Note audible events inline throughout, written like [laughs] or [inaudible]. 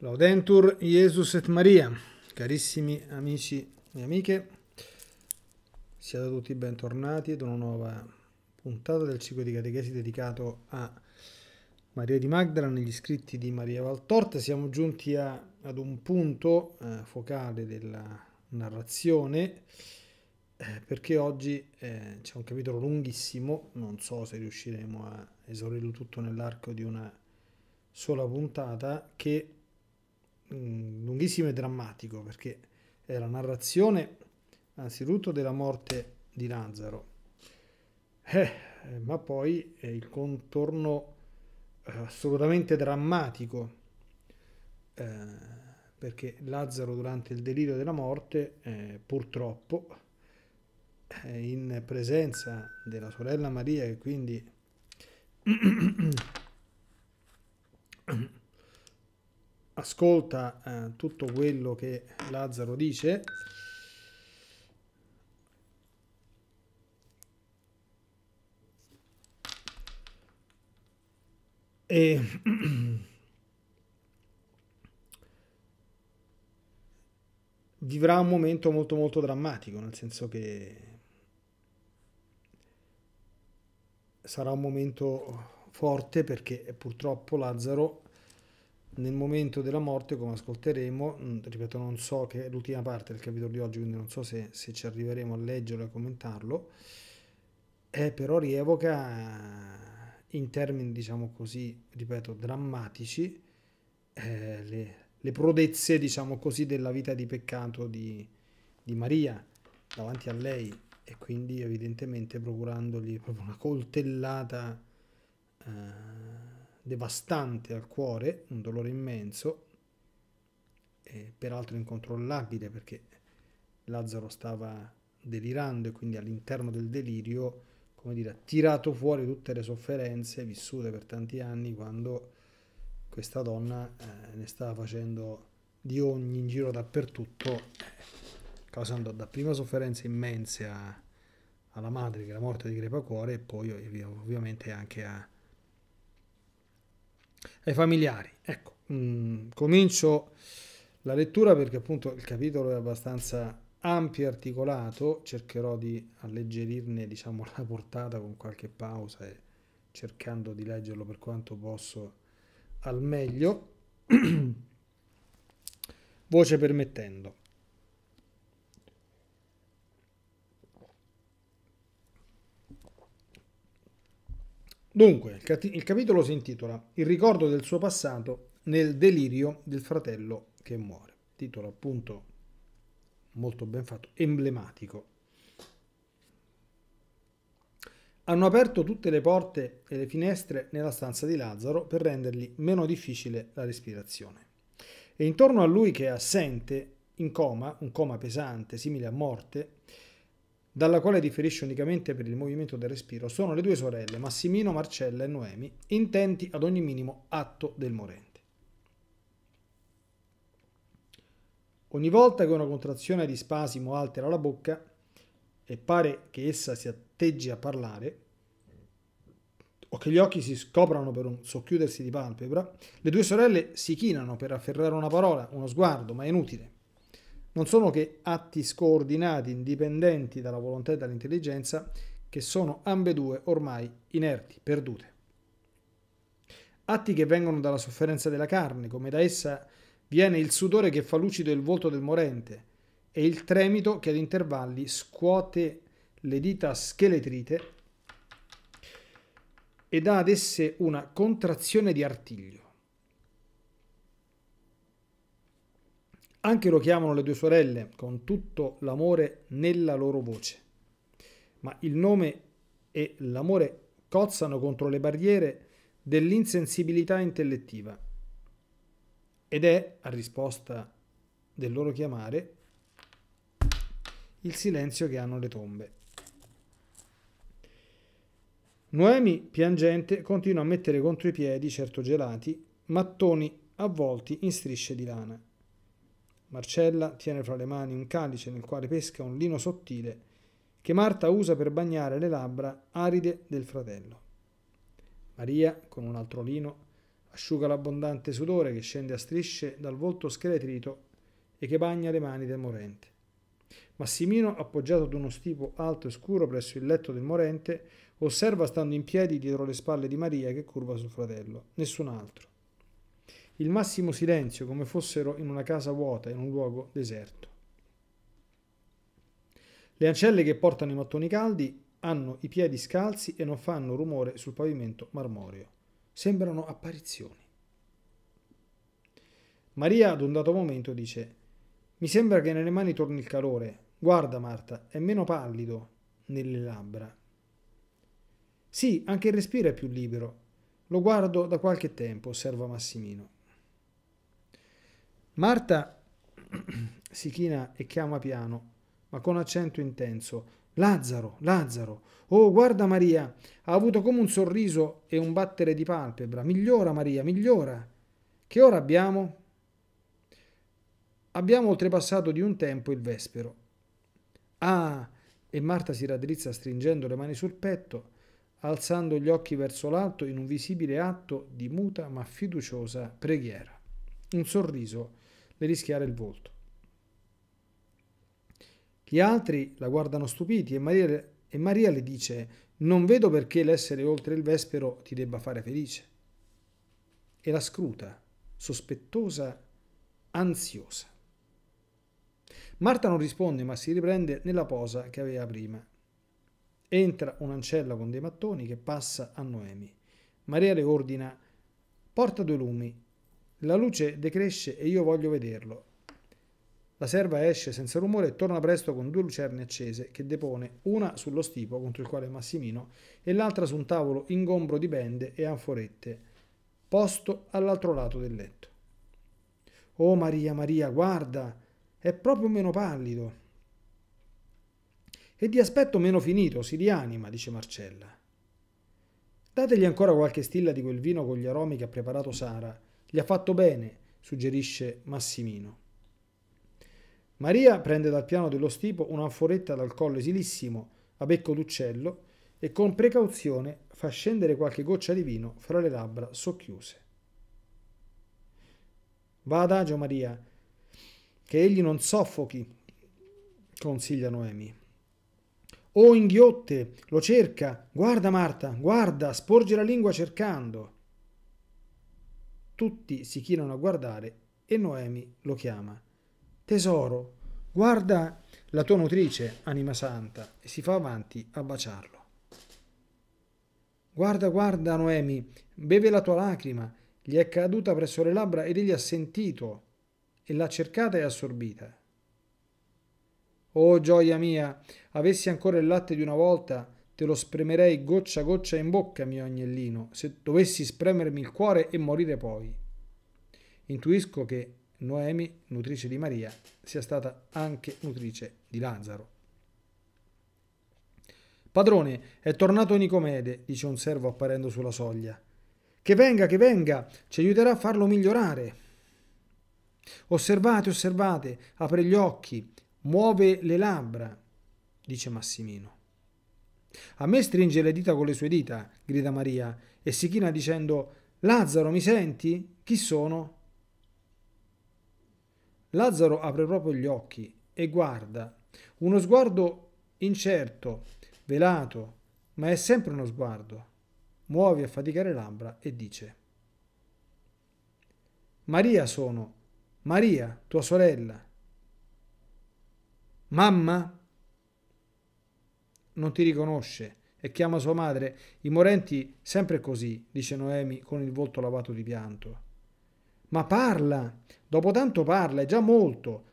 Laudentur Jesus et Maria, carissimi amici e amiche, siate tutti bentornati ad una nuova puntata del ciclo di catechesi dedicato a Maria di Magdala negli scritti di Maria Valtorta. Siamo giunti a, ad un punto eh, focale della narrazione eh, perché oggi eh, c'è un capitolo lunghissimo, non so se riusciremo a esaurirlo tutto nell'arco di una sola puntata che lunghissimo e drammatico perché è la narrazione anzitutto della morte di Lazzaro, eh, ma poi il contorno eh, assolutamente drammatico eh, perché Lazzaro durante il delirio della morte eh, purtroppo in presenza della sorella Maria e quindi [clears throat] ascolta eh, tutto quello che Lazzaro dice, e [clears throat] vivrà un momento molto molto drammatico, nel senso che sarà un momento forte perché purtroppo Lazzaro nel momento della morte, come ascolteremo, mm, ripeto, non so che è l'ultima parte del capitolo di oggi, quindi non so se, se ci arriveremo a leggerlo e a commentarlo, è però rievoca in termini, diciamo così, ripeto, drammatici eh, le, le, prodezze, diciamo così, della vita di peccato di, di Maria davanti a lei e quindi evidentemente procurandogli proprio una coltellata. Eh, devastante al cuore, un dolore immenso, peraltro incontrollabile perché Lazzaro stava delirando e quindi all'interno del delirio, come dire, ha tirato fuori tutte le sofferenze vissute per tanti anni quando questa donna eh, ne stava facendo di ogni in giro dappertutto, eh, causando dapprima sofferenze immense a, alla madre che era morta di Crepacuore e poi ovviamente anche a ai familiari. Ecco, mh, mm, comincio la lettura perché appunto il capitolo è abbastanza ampio e articolato, cercherò di alleggerirne diciamo, [laughs] la portata con qualche pausa e cercando di leggerlo per quanto posso al meglio, [clears throat] voce permettendo. Dunque, il capitolo si intitola Il ricordo del suo passato nel delirio del fratello che muore. Titolo appunto molto ben fatto, emblematico. Hanno aperto tutte le porte e le finestre nella stanza di Lazzaro per rendergli meno difficile la respirazione. E intorno a lui che è assente, in coma, un coma pesante, simile a morte, dalla quale differisce unicamente per il movimento del respiro, sono le due sorelle, Massimino, Marcella e Noemi, intenti ad ogni minimo atto del morente. Ogni volta che una contrazione di spasimo altera la bocca e pare che essa si atteggi a parlare, o che gli occhi si scoprano per un socchiudersi di palpebra, le due sorelle si chinano per afferrare una parola, uno sguardo, ma è inutile non sono che atti scoordinati, indipendenti dalla volontà e dall'intelligenza, che sono ambedue ormai inerti, perdute. Atti che vengono dalla sofferenza della carne, come da essa viene il sudore che fa lucido il volto del morente e il tremito che ad intervalli scuote le dita scheletrite e dà ad esse una contrazione di artiglio. Anche lo chiamano le due sorelle con tutto l'amore nella loro voce. Ma il nome e l'amore cozzano contro le barriere dell'insensibilità intellettiva. Ed è, a risposta del loro chiamare, il silenzio che hanno le tombe. Noemi, piangente, continua a mettere contro i piedi, certo gelati, mattoni avvolti in strisce di lana. Marcella tiene fra le mani un calice nel quale pesca un lino sottile che Marta usa per bagnare le labbra aride del fratello. Maria, con un altro lino, asciuga l'abbondante sudore che scende a strisce dal volto scheletrito e che bagna le mani del morente. Massimino, appoggiato ad uno stipo alto e scuro presso il letto del morente, osserva stando in piedi dietro le spalle di Maria che curva sul fratello, nessun altro il massimo silenzio come fossero in una casa vuota, in un luogo deserto. Le ancelle che portano i mattoni caldi hanno i piedi scalzi e non fanno rumore sul pavimento marmoreo. Sembrano apparizioni. Maria ad un dato momento dice Mi sembra che nelle mani torni il calore. Guarda Marta, è meno pallido nelle labbra. Sì, anche il respiro è più libero. Lo guardo da qualche tempo, osserva Massimino. Marta [clears throat] si china e chiama piano, ma con accento intenso. Lazzaro, Lazzaro. Oh, guarda Maria, ha avuto come un sorriso e un battere di palpebra. Migliora Maria, migliora. Che ora abbiamo? Abbiamo oltrepassato di un tempo il vespero. Ah, e Marta si raddrizza stringendo le mani sul petto, alzando gli occhi verso l'alto in un visibile atto di muta ma fiduciosa preghiera. Un sorriso le rischiara il volto. Gli altri la guardano stupiti e Maria, e Maria le dice non vedo perché l'essere oltre il vespero ti debba fare felice. E la scruta, sospettosa, ansiosa. Marta non risponde ma si riprende nella posa che aveva prima. Entra un'ancella con dei mattoni che passa a Noemi. Maria le ordina porta due lumi la luce decresce e io voglio vederlo. La serva esce senza rumore e torna presto con due lucerne accese che depone una sullo stipo contro il quale è Massimino e l'altra su un tavolo ingombro di bende e anforette, posto all'altro lato del letto. Oh Maria, Maria, guarda, è proprio meno pallido. E di aspetto meno finito, si rianima, dice Marcella. Dategli ancora qualche stilla di quel vino con gli aromi che ha preparato Sara gli ha fatto bene, suggerisce Massimino. Maria prende dal piano dello stipo un'anforetta dal collo esilissimo a becco d'uccello e con precauzione fa scendere qualche goccia di vino fra le labbra socchiuse. Va adagio Maria, che egli non soffochi, consiglia Noemi. O inghiotte, lo cerca, guarda Marta, guarda, sporge la lingua cercando. Tutti si chinano a guardare e Noemi lo chiama. Tesoro, guarda la tua nutrice, anima santa, e si fa avanti a baciarlo. Guarda, guarda, Noemi, beve la tua lacrima, gli è caduta presso le labbra ed egli ha sentito e l'ha cercata e assorbita. Oh gioia mia, avessi ancora il latte di una volta, Te lo spremerei goccia a goccia in bocca, mio agnellino, se dovessi spremermi il cuore e morire poi. Intuisco che Noemi, nutrice di Maria, sia stata anche nutrice di Lazzaro. Padrone, è tornato Nicomede, dice un servo apparendo sulla soglia. Che venga, che venga, ci aiuterà a farlo migliorare. Osservate, osservate, apre gli occhi, muove le labbra, dice Massimino. A me stringe le dita con le sue dita, grida Maria, e si china dicendo Lazzaro, mi senti? Chi sono? Lazzaro apre proprio gli occhi e guarda. Uno sguardo incerto, velato, ma è sempre uno sguardo. Muove a faticare labbra e dice Maria sono, Maria, tua sorella. Mamma? non ti riconosce e chiama sua madre. I morenti sempre così, dice Noemi con il volto lavato di pianto. Ma parla, dopo tanto parla, è già molto.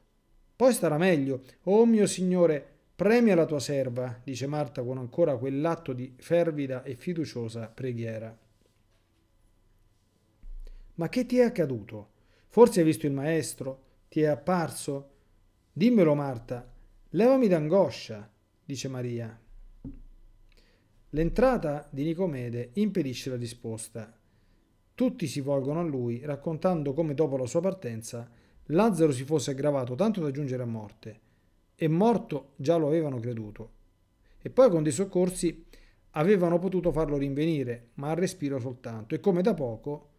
Poi starà meglio. Oh mio Signore, premia la tua serva, dice Marta con ancora quell'atto di fervida e fiduciosa preghiera. Ma che ti è accaduto? Forse hai visto il maestro? Ti è apparso? Dimmelo Marta, levami d'angoscia, dice Maria, L'entrata di Nicomede impedisce la risposta. Tutti si volgono a lui, raccontando come dopo la sua partenza Lazzaro si fosse aggravato tanto da giungere a morte, e morto già lo avevano creduto. E poi con dei soccorsi avevano potuto farlo rinvenire, ma al respiro soltanto, e come da poco,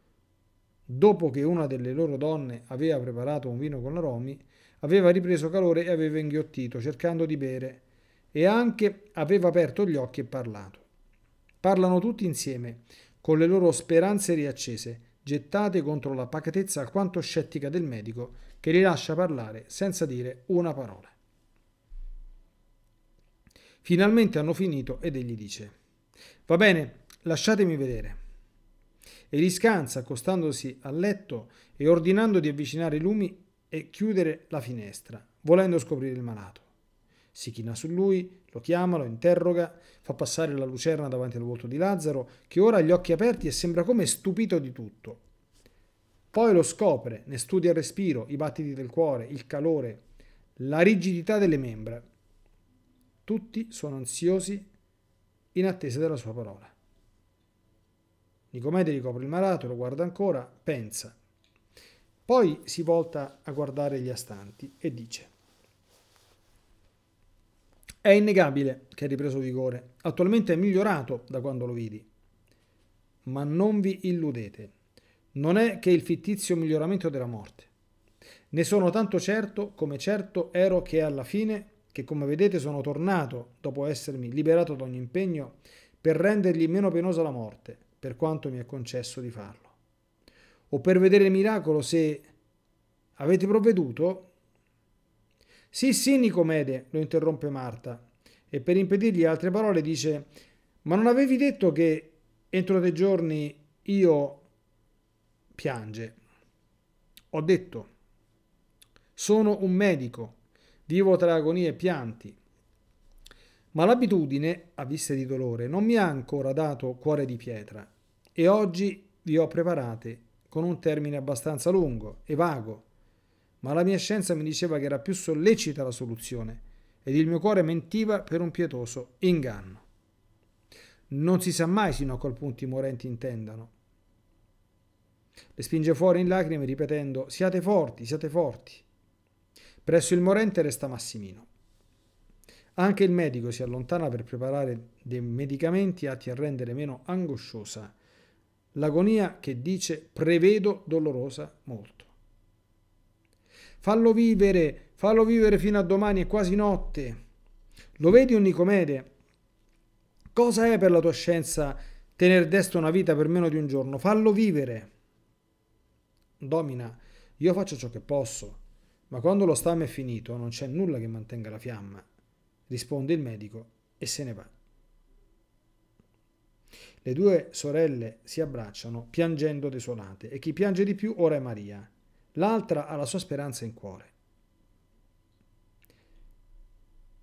dopo che una delle loro donne aveva preparato un vino con la Romi, aveva ripreso calore e aveva inghiottito, cercando di bere, e anche aveva aperto gli occhi e parlato. Parlano tutti insieme, con le loro speranze riaccese, gettate contro la pacatezza alquanto scettica del medico che li lascia parlare senza dire una parola. Finalmente hanno finito ed egli dice, va bene, lasciatemi vedere. E li scansa accostandosi al letto e ordinando di avvicinare i lumi e chiudere la finestra, volendo scoprire il malato. Si china su lui, lo chiama, lo interroga, fa passare la lucerna davanti al volto di Lazzaro, che ora ha gli occhi aperti e sembra come stupito di tutto. Poi lo scopre, ne studia il respiro, i battiti del cuore, il calore, la rigidità delle membra. Tutti sono ansiosi in attesa della sua parola. Nicomede ricopre il malato, lo guarda ancora, pensa. Poi si volta a guardare gli astanti e dice è innegabile che ha ripreso vigore, attualmente è migliorato da quando lo vidi. Ma non vi illudete, non è che il fittizio miglioramento della morte. Ne sono tanto certo come certo ero che alla fine, che come vedete sono tornato dopo essermi liberato da ogni impegno, per rendergli meno penosa la morte, per quanto mi è concesso di farlo. O per vedere il miracolo se avete provveduto sì, sì, Nicomede, lo interrompe Marta, e per impedirgli altre parole dice, ma non avevi detto che entro tre giorni io... piange. Ho detto, sono un medico, vivo tra agonie e pianti. Ma l'abitudine, a vista di dolore, non mi ha ancora dato cuore di pietra e oggi vi ho preparate con un termine abbastanza lungo e vago, ma la mia scienza mi diceva che era più sollecita la soluzione ed il mio cuore mentiva per un pietoso inganno. Non si sa mai sino a quel punto i morenti intendano. Le spinge fuori in lacrime ripetendo siate forti, siate forti. Presso il morente resta Massimino. Anche il medico si allontana per preparare dei medicamenti atti a rendere meno angosciosa l'agonia che dice prevedo dolorosa molto fallo vivere, fallo vivere fino a domani, è quasi notte. Lo vedi un Nicomede? Cosa è per la tua scienza tener desta una vita per meno di un giorno? Fallo vivere. Domina, io faccio ciò che posso, ma quando lo stame è finito non c'è nulla che mantenga la fiamma, risponde il medico e se ne va. Le due sorelle si abbracciano piangendo desolate e chi piange di più ora è Maria l'altra ha la sua speranza in cuore.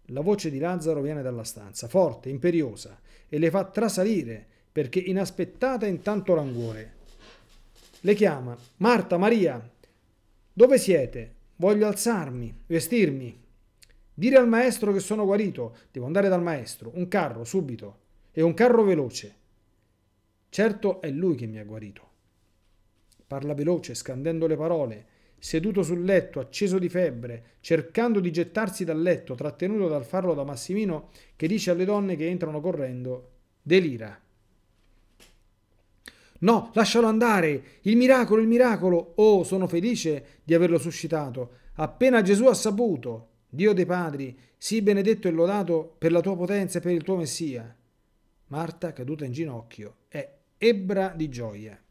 La voce di Lazzaro viene dalla stanza, forte, imperiosa, e le fa trasalire perché inaspettata in tanto languore. Le chiama, Marta, Maria, dove siete? Voglio alzarmi, vestirmi. Dire al maestro che sono guarito, devo andare dal maestro, un carro, subito, e un carro veloce. Certo è lui che mi ha guarito parla veloce, scandendo le parole, seduto sul letto, acceso di febbre, cercando di gettarsi dal letto, trattenuto dal farlo da Massimino, che dice alle donne che entrano correndo, delira. No, lascialo andare! Il miracolo, il miracolo! Oh, sono felice di averlo suscitato. Appena Gesù ha saputo, Dio dei padri, sii benedetto e lodato per la tua potenza e per il tuo Messia. Marta, caduta in ginocchio, è ebbra di gioia.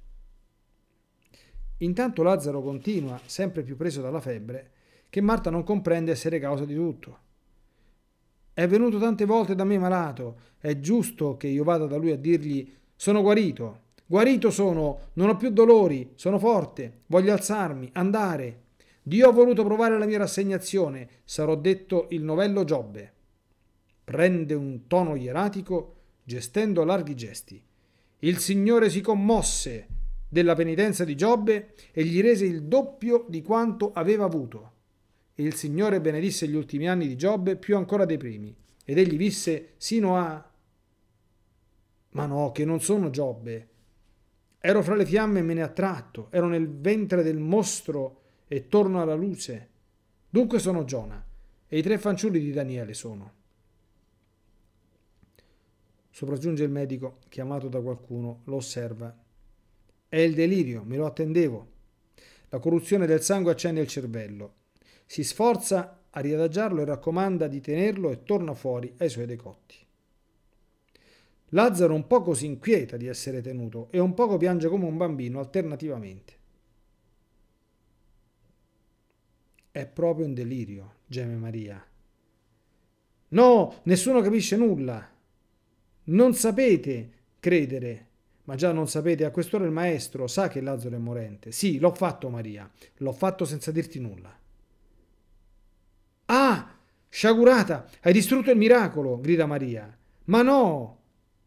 Intanto Lazzaro continua, sempre più preso dalla febbre, che Marta non comprende essere causa di tutto. È venuto tante volte da me malato, è giusto che io vada da lui a dirgli sono guarito, guarito sono, non ho più dolori, sono forte, voglio alzarmi, andare. Dio ha voluto provare la mia rassegnazione, sarò detto il novello Giobbe. Prende un tono ieratico, gestendo larghi gesti. Il Signore si commosse, della penitenza di Giobbe e gli rese il doppio di quanto aveva avuto. E il Signore benedisse gli ultimi anni di Giobbe più ancora dei primi. Ed egli visse sino a... Ma no, che non sono Giobbe. Ero fra le fiamme e me ne attratto, ero nel ventre del mostro e torno alla luce. Dunque sono Giona e i tre fanciulli di Daniele sono. Sopraggiunge il medico, chiamato da qualcuno, lo osserva è il delirio, me lo attendevo. La corruzione del sangue accende il cervello. Si sforza a riadagiarlo e raccomanda di tenerlo e torna fuori ai suoi decotti. Lazzaro un poco si inquieta di essere tenuto e un poco piange come un bambino alternativamente. È proprio un delirio, geme Maria. No, nessuno capisce nulla. Non sapete credere ma già non sapete, a quest'ora il maestro sa che Lazzaro è morente. Sì, l'ho fatto Maria, l'ho fatto senza dirti nulla. Ah, sciagurata, hai distrutto il miracolo, grida Maria. Ma no!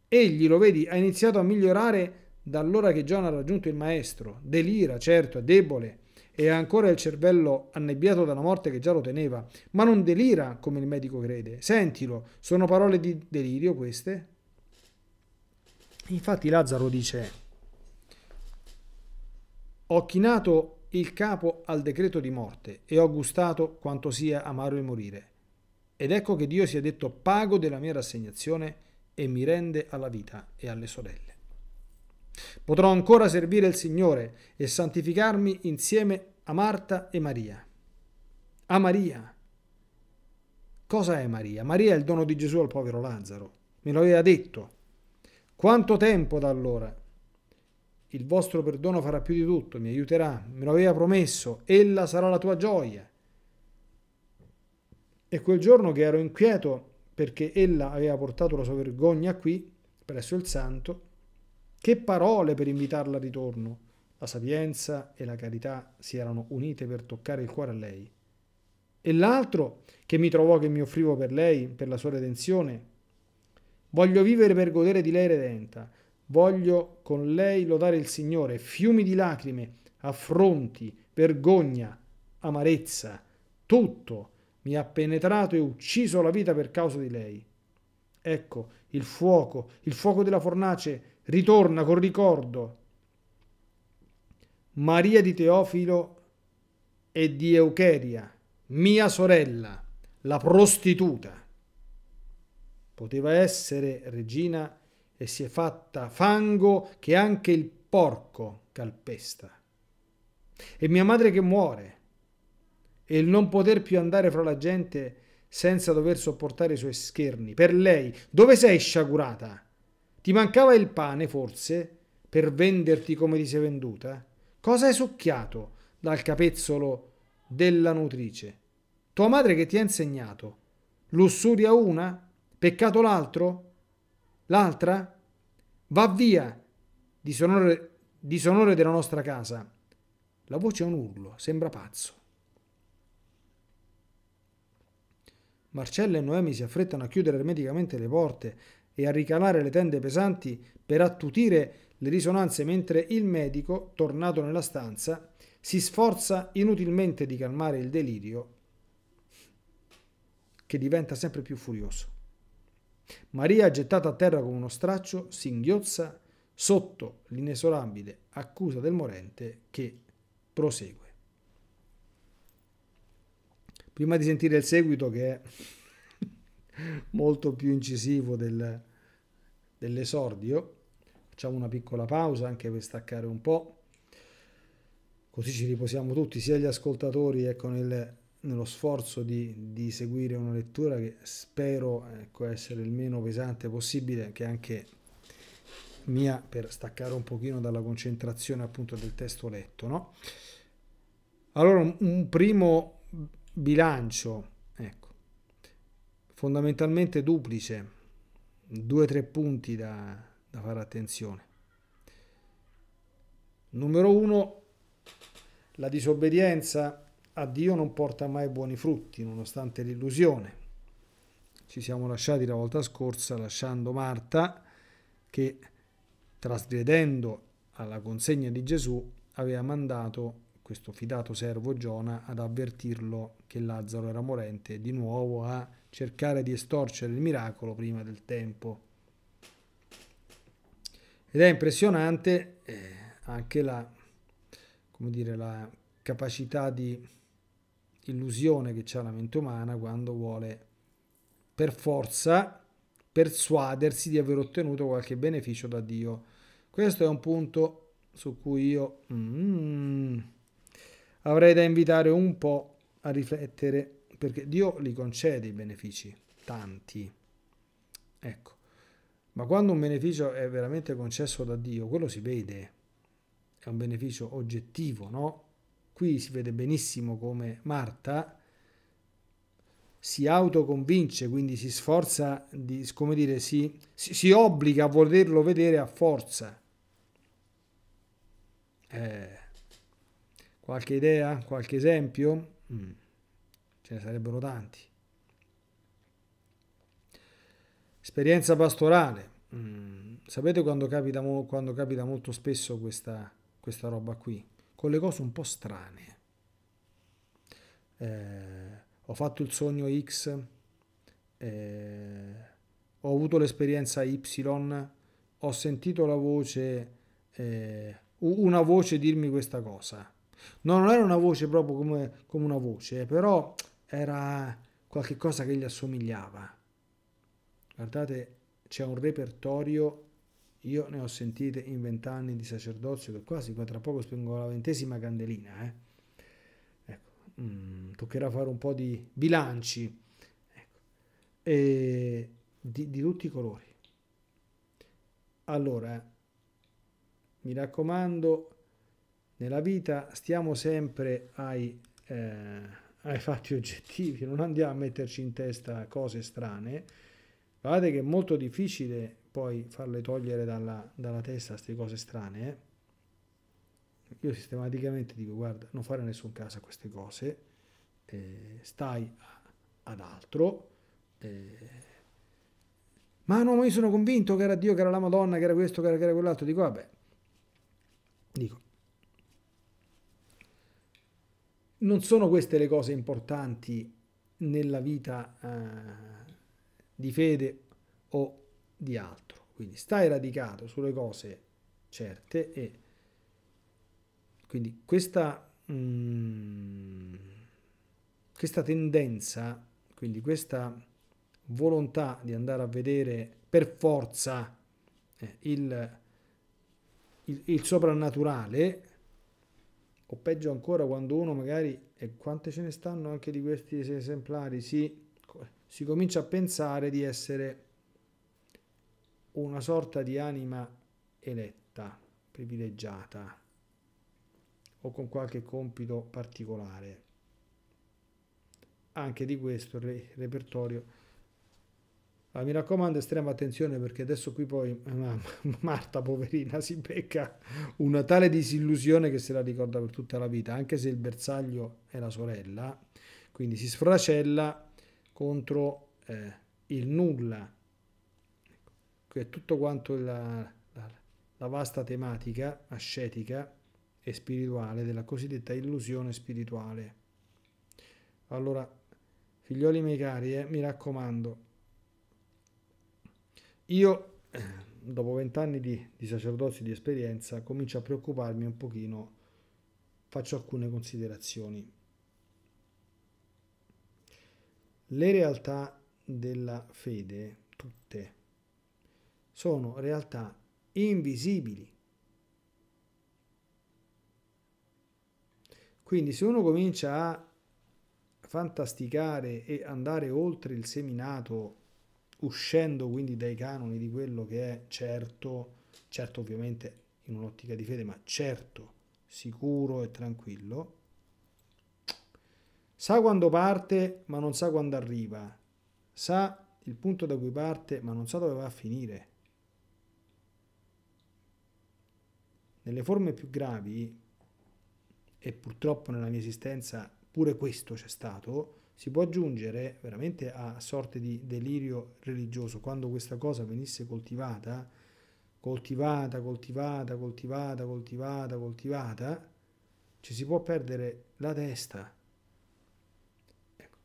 Egli, lo vedi, ha iniziato a migliorare dall'ora che John ha raggiunto il maestro. Delira, certo, è debole e ha ancora il cervello annebbiato dalla morte che già lo teneva, ma non delira come il medico crede. Sentilo, sono parole di delirio queste? Infatti Lazzaro dice, ho chinato il capo al decreto di morte e ho gustato quanto sia amaro il morire. Ed ecco che Dio si è detto pago della mia rassegnazione e mi rende alla vita e alle sorelle. Potrò ancora servire il Signore e santificarmi insieme a Marta e Maria. A Maria. Cosa è Maria? Maria è il dono di Gesù al povero Lazzaro. Me lo aveva detto. Quanto tempo da allora? Il vostro perdono farà più di tutto, mi aiuterà, me lo aveva promesso, ella sarà la tua gioia. E quel giorno che ero inquieto perché ella aveva portato la sua vergogna qui, presso il santo, che parole per invitarla a ritorno. La sapienza e la carità si erano unite per toccare il cuore a lei. E l'altro, che mi trovò che mi offrivo per lei, per la sua redenzione, Voglio vivere per godere di lei redenta. Voglio con lei lodare il Signore. Fiumi di lacrime, affronti, vergogna, amarezza, tutto mi ha penetrato e ucciso la vita per causa di lei. Ecco, il fuoco, il fuoco della fornace ritorna con ricordo. Maria di Teofilo e di Eucheria, mia sorella, la prostituta. Poteva essere regina e si è fatta fango che anche il porco calpesta. E mia madre che muore. E il non poter più andare fra la gente senza dover sopportare i suoi scherni. Per lei, dove sei sciagurata? Ti mancava il pane, forse, per venderti come ti sei venduta? Cosa hai succhiato dal capezzolo della nutrice? Tua madre che ti ha insegnato? Lussuria una? Peccato l'altro? L'altra? Va via, disonore, disonore della nostra casa. La voce è un urlo, sembra pazzo. Marcella e Noemi si affrettano a chiudere ermeticamente le porte e a ricalare le tende pesanti per attutire le risonanze mentre il medico, tornato nella stanza, si sforza inutilmente di calmare il delirio che diventa sempre più furioso. Maria, gettata a terra con uno straccio, singhiozza sotto l'inesorabile accusa del morente che prosegue. Prima di sentire il seguito che è [laughs] molto più incisivo del, dell'esordio, facciamo una piccola pausa anche per staccare un po', così ci riposiamo tutti, sia gli ascoltatori ecco, nel nello sforzo di, di, seguire una lettura che spero ecco, essere il meno pesante possibile, che anche mia per staccare un pochino dalla concentrazione appunto del testo letto. No? Allora, un, un primo bilancio, ecco, fondamentalmente duplice, due o tre punti da, da fare attenzione. Numero uno, la disobbedienza a Dio non porta mai buoni frutti, nonostante l'illusione. Ci siamo lasciati la volta scorsa lasciando Marta che, trasgredendo alla consegna di Gesù, aveva mandato questo fidato servo Giona ad avvertirlo che Lazzaro era morente di nuovo a cercare di estorcere il miracolo prima del tempo. Ed è impressionante eh, anche la, come dire, la capacità di illusione che ha la mente umana quando vuole per forza persuadersi di aver ottenuto qualche beneficio da Dio. Questo è un punto su cui io mm, avrei da invitare un po' a riflettere, perché Dio li concede i benefici, tanti. Ecco, ma quando un beneficio è veramente concesso da Dio, quello si vede, è un beneficio oggettivo, no? Qui si vede benissimo come Marta si autoconvince, quindi si sforza di, come dire, si, si, si obbliga a volerlo vedere a forza. Eh, qualche idea? Qualche esempio? Mm, ce ne sarebbero tanti. Esperienza pastorale. Mm, sapete quando capita, quando capita molto spesso questa, questa roba qui? con le cose un po' strane. Eh, ho fatto il sogno X, eh, ho avuto l'esperienza Y, ho sentito la voce, eh, una voce dirmi questa cosa. No, non era una voce proprio come, come una voce, eh, però era qualche cosa che gli assomigliava. Guardate, c'è un repertorio io ne ho sentite in vent'anni di sacerdozio, che quasi qua tra poco spengo la ventesima candelina. Eh. Ecco, mm, toccherà fare un po' di bilanci ecco. e, di, di, tutti i colori. Allora, mi raccomando, nella vita stiamo sempre ai, eh, ai fatti oggettivi, non andiamo a metterci in testa cose strane. Guardate che è molto difficile poi farle togliere dalla, dalla testa queste cose strane, eh? io sistematicamente dico guarda non fare nessun caso a queste cose, eh, stai ad altro. Eh, ma no, ma io sono convinto che era Dio, che era la Madonna, che era questo, che era, che era quell'altro. Dico, vabbè, dico, non sono queste le cose importanti nella vita eh, di fede o di altro. Quindi stai radicato sulle cose certe e quindi questa, mh, mm, questa tendenza, quindi questa volontà di andare a vedere per forza eh, il, il, il soprannaturale, o peggio ancora quando uno magari, e quante ce ne stanno anche di questi esemplari, si, si comincia a pensare di essere una sorta di anima eletta, privilegiata o con qualche compito particolare. Anche di questo il repertorio. Allora, ah, mi raccomando estrema attenzione perché adesso qui poi una, [laughs] Marta poverina si becca una tale disillusione che se la ricorda per tutta la vita, anche se il bersaglio è la sorella, quindi si sfracella contro eh, il nulla qui è tutto quanto la, la, la vasta tematica ascetica e spirituale della cosiddetta illusione spirituale. Allora, figlioli miei cari, eh, mi raccomando, io eh, dopo vent'anni di, di sacerdozio di esperienza comincio a preoccuparmi un pochino, faccio alcune considerazioni. Le realtà della fede sono realtà invisibili. Quindi se uno comincia a fantasticare e andare oltre il seminato, uscendo quindi dai canoni di quello che è certo, certo ovviamente in un'ottica di fede, ma certo, sicuro e tranquillo, sa quando parte ma non sa quando arriva, sa il punto da cui parte ma non sa dove va a finire. Nelle forme più gravi, e purtroppo nella mia esistenza pure questo c'è stato, si può aggiungere veramente a sorte di delirio religioso, quando questa cosa venisse coltivata, coltivata, coltivata, coltivata, coltivata, coltivata, ci si può perdere la testa. Ecco.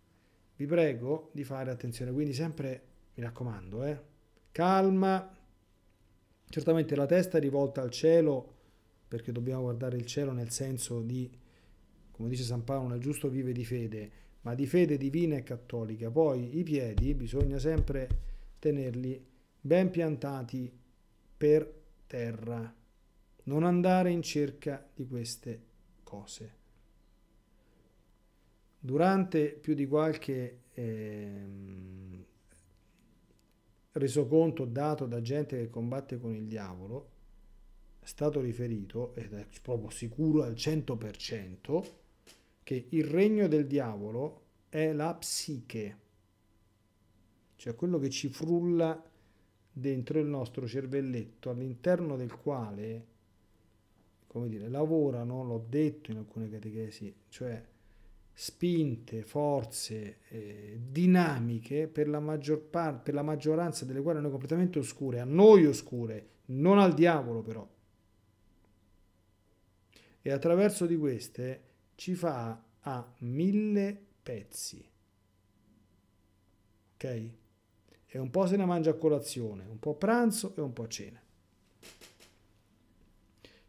Vi prego di fare attenzione, quindi sempre, mi raccomando, eh, calma, certamente la testa è rivolta al cielo, perché dobbiamo guardare il cielo nel senso di, come dice San Paolo, nel giusto vive di fede, ma di fede divina e cattolica. Poi i piedi bisogna sempre tenerli ben piantati per terra, non andare in cerca di queste cose. Durante più di qualche eh, resoconto dato da gente che combatte con il diavolo, stato riferito, ed è proprio sicuro al 100%, che il regno del diavolo è la psiche, cioè quello che ci frulla dentro il nostro cervelletto, all'interno del quale, come dire, lavorano, l'ho detto in alcune catechesi, cioè spinte, forze, eh, dinamiche per la, maggior par- per la maggioranza delle quali erano completamente oscure, a noi oscure, non al diavolo però, e attraverso di queste ci fa a mille pezzi. Ok? E un po' se ne mangia a colazione, un po' pranzo e un po' cena.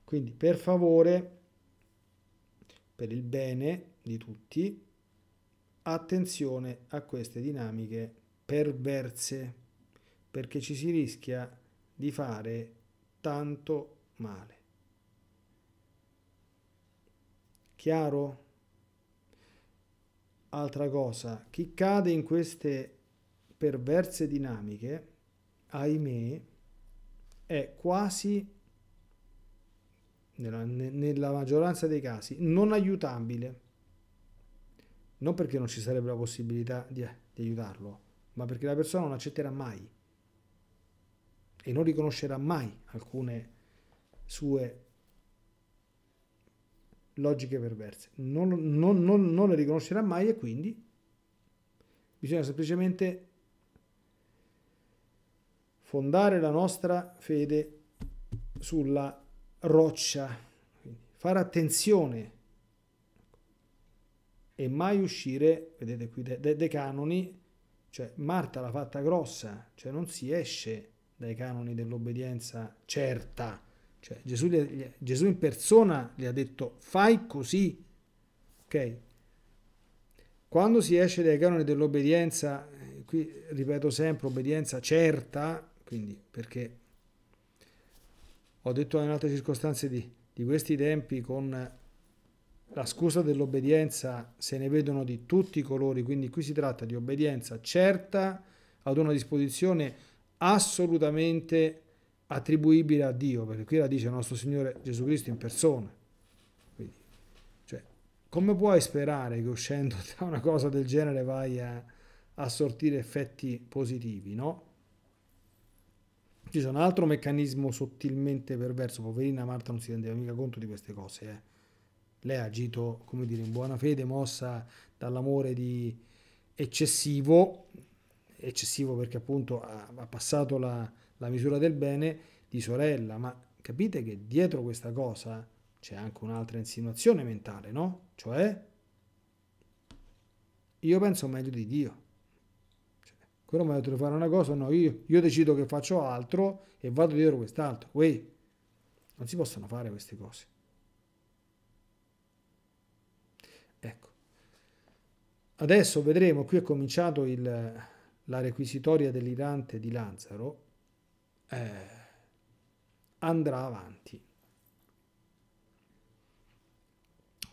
Quindi per favore, per il bene di tutti, attenzione a queste dinamiche perverse, perché ci si rischia di fare tanto male. Chiaro? Altra cosa, chi cade in queste perverse dinamiche, ahimè, è quasi, nella, nella maggioranza dei casi, non aiutabile. Non perché non ci sarebbe la possibilità di, di aiutarlo, ma perché la persona non accetterà mai e non riconoscerà mai alcune sue logiche perverse. Non, non, non, non le riconoscerà mai e quindi bisogna semplicemente fondare la nostra fede sulla roccia, quindi fare attenzione e mai uscire, vedete qui, dai de, de canoni, cioè Marta l'ha fatta grossa, cioè non si esce dai canoni dell'obbedienza certa cioè, Gesù, gli, Gesù in persona gli ha detto fai così, ok? Quando si esce dai canoni dell'obbedienza, eh, qui ripeto sempre obbedienza certa, quindi perché ho detto in altre circostanze di, di questi tempi con la scusa dell'obbedienza se ne vedono di tutti i colori, quindi qui si tratta di obbedienza certa ad una disposizione assolutamente attribuibile a Dio, perché qui la dice il nostro Signore Gesù Cristo in persona. Quindi, cioè, come puoi sperare che uscendo [laughs] da una cosa del genere vai a, a sortire effetti positivi, no? Ci sono un altro meccanismo sottilmente perverso, poverina Marta non si rendeva mica conto di queste cose, eh. Lei ha agito, come dire, in buona fede, mossa dall'amore di eccessivo, eccessivo perché appunto ha, ha passato la, la misura del bene di sorella, ma capite che dietro questa cosa c'è anche un'altra insinuazione mentale, no? Cioè, io penso meglio di Dio. Cioè, quello mi ha detto di fare una cosa, no, io, io decido che faccio altro e vado dietro quest'altro. Uè, non si possono fare queste cose. Ecco. Adesso vedremo, qui è cominciato il, la requisitoria delirante di Lanzaro, eh, andrà avanti.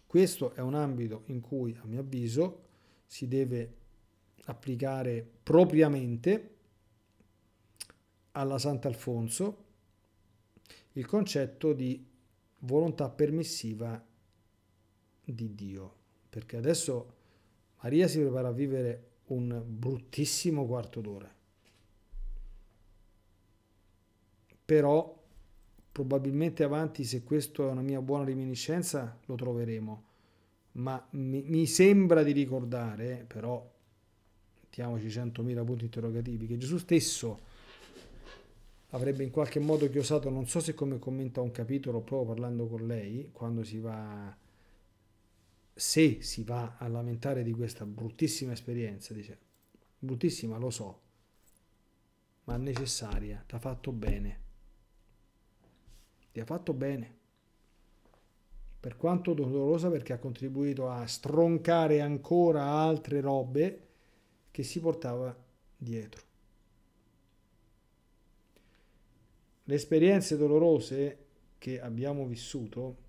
Questo è un ambito in cui, a mio avviso, si deve applicare propriamente alla Sant'Alfonso il concetto di volontà permissiva di Dio, perché adesso Maria si prepara a vivere un bruttissimo quarto d'ora. però probabilmente avanti se questa è una mia buona reminiscenza lo troveremo ma mi, mi sembra di ricordare però mettiamoci 100.000 punti interrogativi che Gesù stesso avrebbe in qualche modo chiosato non so se come commenta un capitolo proprio parlando con lei quando si va se si va a lamentare di questa bruttissima esperienza dice bruttissima lo so ma necessaria, ti ha fatto bene gli ha fatto bene. Per quanto dolorosa perché ha contribuito a stroncare ancora altre robe che si portava dietro. Le esperienze dolorose che abbiamo vissuto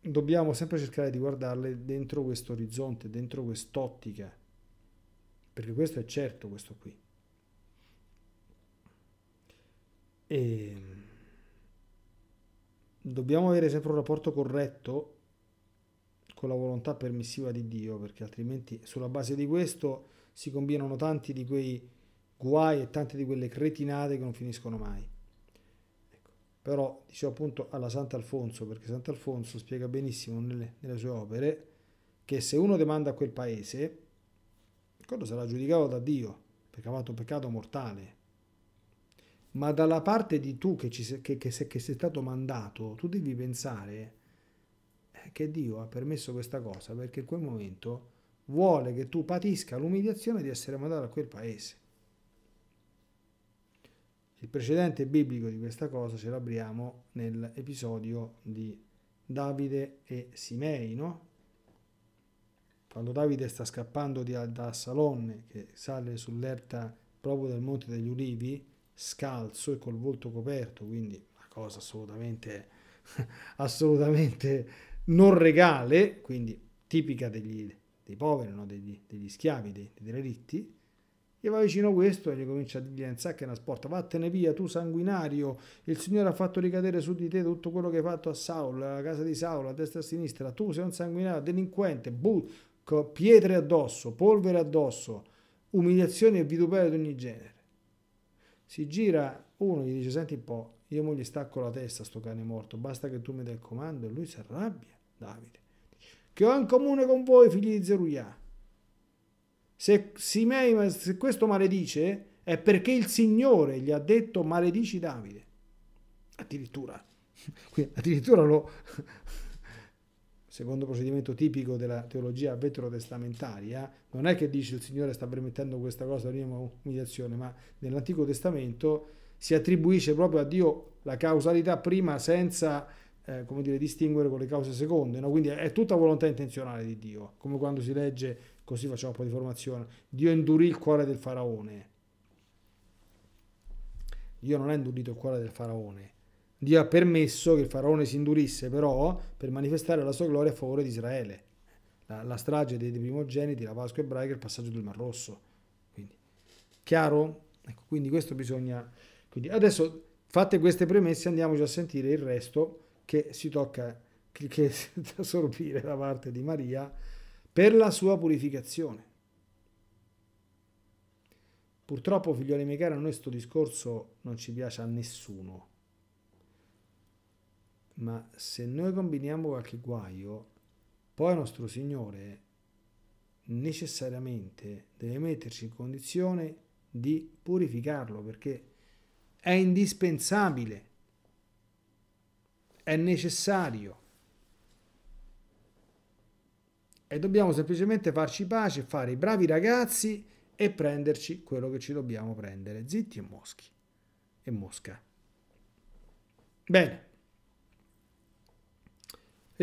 dobbiamo sempre cercare di guardarle dentro questo orizzonte, dentro quest'ottica, perché questo è certo, questo qui. E ehm, dobbiamo avere sempre un rapporto corretto con la volontà permissiva di Dio, perché altrimenti sulla base di questo si combinano tanti di quei guai e tante di quelle cretinate che non finiscono mai. Ecco. Però dicevo appunto alla Sant'Alfonso, perché Sant'Alfonso spiega benissimo nelle, nelle sue opere che se uno demanda a quel paese, quello sarà giudicato da Dio, perché ha fatto un peccato mortale, ma dalla parte di tu che, ci, che, che, che sei stato mandato, tu devi pensare eh, che Dio ha permesso questa cosa perché in quel momento vuole che tu patisca l'umiliazione di essere mandato a quel paese. Il precedente biblico di questa cosa ce l'abbiamo nell'episodio di Davide e Simei, no? Quando Davide sta scappando da Salonne, che sale sull'erta proprio del Monte degli Ulivi, scalzo e col volto coperto, quindi una cosa assolutamente, [laughs] assolutamente non regale, quindi tipica degli, dei poveri, no? degli, degli, schiavi, dei, dei delitti, E va vicino a questo e gli comincia a dire: in sacca una sporta, vattene via tu sanguinario, il Signore ha fatto ricadere su di te tutto quello che hai fatto a Saul, alla casa di Saul, a destra e a sinistra, tu sei un sanguinario, delinquente, but, pietre addosso, polvere addosso, umiliazioni e vitupere di ogni genere. Si gira uno, gli dice, senti un po', io mo gli stacco la testa a sto cane morto, basta che tu mi dai il comando e lui si arrabbia, Davide. Che ho in comune con voi, figli di Zeruia? Se, se questo maledice è perché il Signore gli ha detto maledici Davide. Addirittura, [laughs] addirittura lo, secondo procedimento tipico della teologia veterotestamentaria, non è che dice il Signore sta permettendo questa cosa, la prima umiliazione, ma nell'Antico Testamento si attribuisce proprio a Dio la causalità prima senza eh, come dire, distinguere con le cause seconde, no? quindi è tutta volontà intenzionale di Dio, come quando si legge, così facciamo un po' di formazione, Dio indurì il cuore del faraone. Dio non ha indurito il cuore del faraone, Dio ha permesso che il faraone si indurisse però per manifestare la sua gloria a favore di Israele. La, la strage dei, dei primogeniti, la Pasqua ebraica il passaggio del Mar Rosso. Quindi, chiaro? Ecco, quindi questo bisogna... Quindi adesso fatte queste premesse andiamoci a sentire il resto che si tocca, che, che [laughs] assorbire da parte di Maria per la sua purificazione. Purtroppo, figlioli miei cari, a noi questo discorso non ci piace a nessuno ma se noi combiniamo qualche guaio, poi nostro Signore necessariamente deve metterci in condizione di purificarlo perché è indispensabile, è necessario. E dobbiamo semplicemente farci pace, fare i bravi ragazzi e prenderci quello che ci dobbiamo prendere, zitti e moschi e mosca. Bene.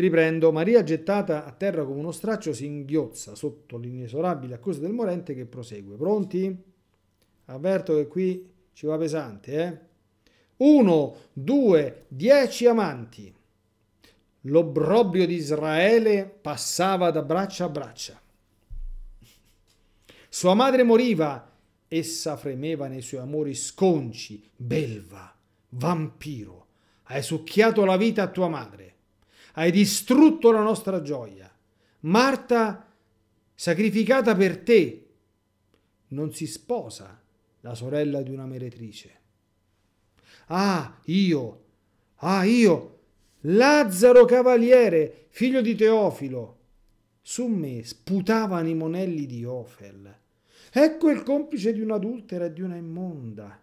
Riprendo, Maria gettata a terra come uno straccio singhiozza sotto l'inesorabile accusa del morente che prosegue. Pronti? Avverto che qui ci va pesante, eh? Uno, due, dieci amanti. L'obbrobrio di Israele passava da braccia a braccia. Sua madre moriva, essa fremeva nei suoi amori sconci, belva, vampiro. Hai succhiato la vita a tua madre hai distrutto la nostra gioia. Marta, sacrificata per te, non si sposa la sorella di una meretrice. Ah, io, ah, io, Lazzaro cavaliere, figlio di Teofilo, su me sputavano i monelli di Ofel. Ecco il complice di un'adultera e di una immonda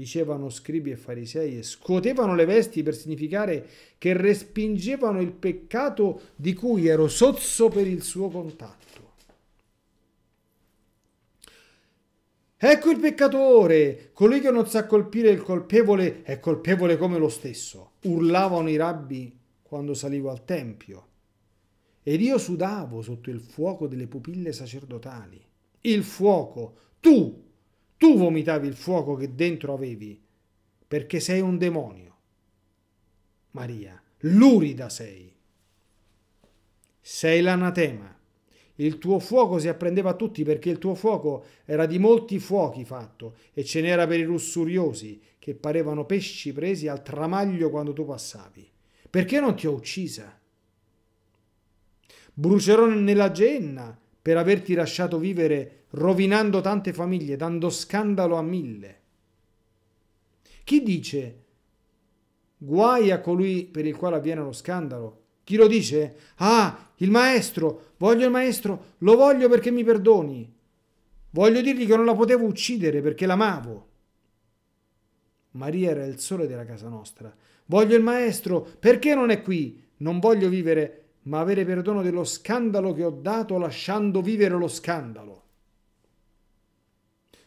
dicevano scribi e farisei, e scuotevano le vesti per significare che respingevano il peccato di cui ero sozzo per il suo contatto. Ecco il peccatore, colui che non sa colpire il colpevole è colpevole come lo stesso. Urlavano i rabbi quando salivo al tempio. Ed io sudavo sotto il fuoco delle pupille sacerdotali. Il fuoco, tu tu vomitavi il fuoco che dentro avevi, perché sei un demonio. Maria, lurida sei. Sei l'anatema. Il tuo fuoco si apprendeva a tutti perché il tuo fuoco era di molti fuochi fatto e ce n'era per i lussuriosi che parevano pesci presi al tramaglio quando tu passavi. Perché non ti ho uccisa? Brucerò nella genna per averti lasciato vivere rovinando tante famiglie, dando scandalo a mille. Chi dice guai a colui per il quale avviene lo scandalo? Chi lo dice? Ah, il maestro, voglio il maestro, lo voglio perché mi perdoni. Voglio dirgli che non la potevo uccidere perché l'amavo. Maria era il sole della casa nostra. Voglio il maestro, perché non è qui? Non voglio vivere ma avere perdono dello scandalo che ho dato lasciando vivere lo scandalo.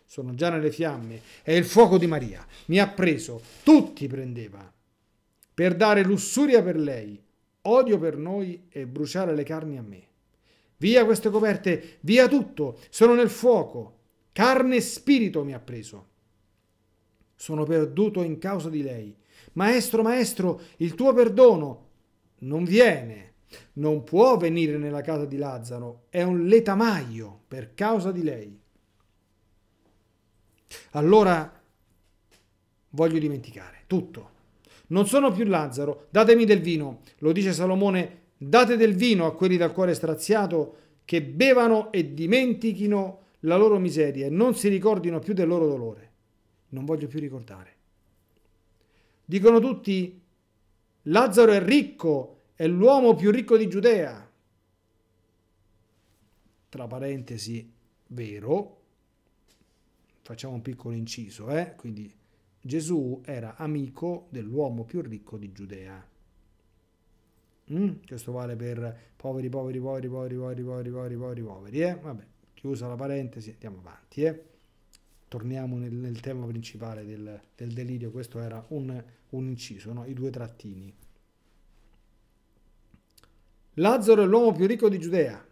Sono già nelle fiamme, è il fuoco di Maria, mi ha preso, tutti prendeva, per dare lussuria per lei, odio per noi e bruciare le carni a me. Via queste coperte, via tutto, sono nel fuoco, carne e spirito mi ha preso. Sono perduto in causa di lei. Maestro, maestro, il tuo perdono non viene. Non può venire nella casa di Lazzaro, è un letamaio per causa di lei. Allora voglio dimenticare tutto. Non sono più Lazzaro, datemi del vino. Lo dice Salomone, date del vino a quelli dal cuore straziato che bevano e dimentichino la loro miseria e non si ricordino più del loro dolore. Non voglio più ricordare. Dicono tutti, Lazzaro è ricco è l'uomo più ricco di Giudea. Tra parentesi, vero, facciamo un piccolo inciso, eh? quindi Gesù era amico dell'uomo più ricco di Giudea. Mm? Questo vale per poveri, poveri, poveri, poveri, poveri, poveri, poveri, poveri, poveri, eh? Vabbè, chiusa la parentesi, andiamo avanti, eh? Torniamo nel, nel tema principale del, del, delirio, questo era un, un inciso, no? i due trattini. Lazzaro è l'uomo più ricco di Giudea.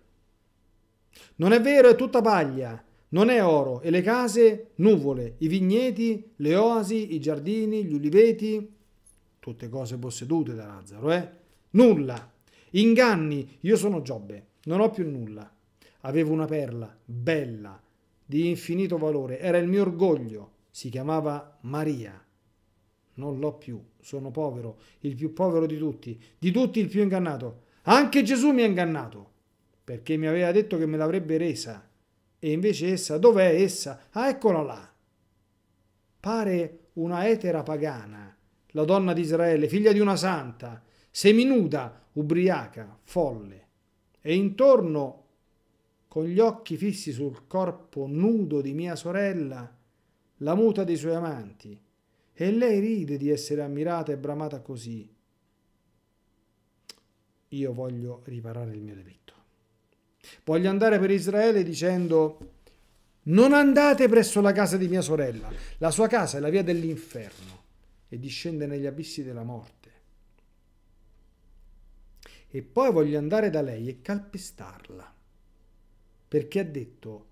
Non è vero, è tutta paglia, non è oro, e le case nuvole, i vigneti, le oasi, i giardini, gli uliveti, tutte cose possedute da Lazzaro, eh? Nulla, inganni, io sono Giobbe, non ho più nulla. Avevo una perla, bella, di infinito valore, era il mio orgoglio, si chiamava Maria. Non l'ho più, sono povero, il più povero di tutti, di tutti il più ingannato anche Gesù mi ha ingannato, perché mi aveva detto che me l'avrebbe resa. E invece essa, dov'è essa? Ah, eccola là. Pare una etera pagana, la donna di Israele, figlia di una santa, seminuda, ubriaca, folle. E intorno, con gli occhi fissi sul corpo nudo di mia sorella, la muta dei suoi amanti. E lei ride di essere ammirata e bramata così io voglio riparare il mio delitto. Voglio andare per Israele dicendo non andate presso la casa di mia sorella, la sua casa è la via dell'inferno e discende negli abissi della morte. E poi voglio andare da lei e calpestarla, perché ha detto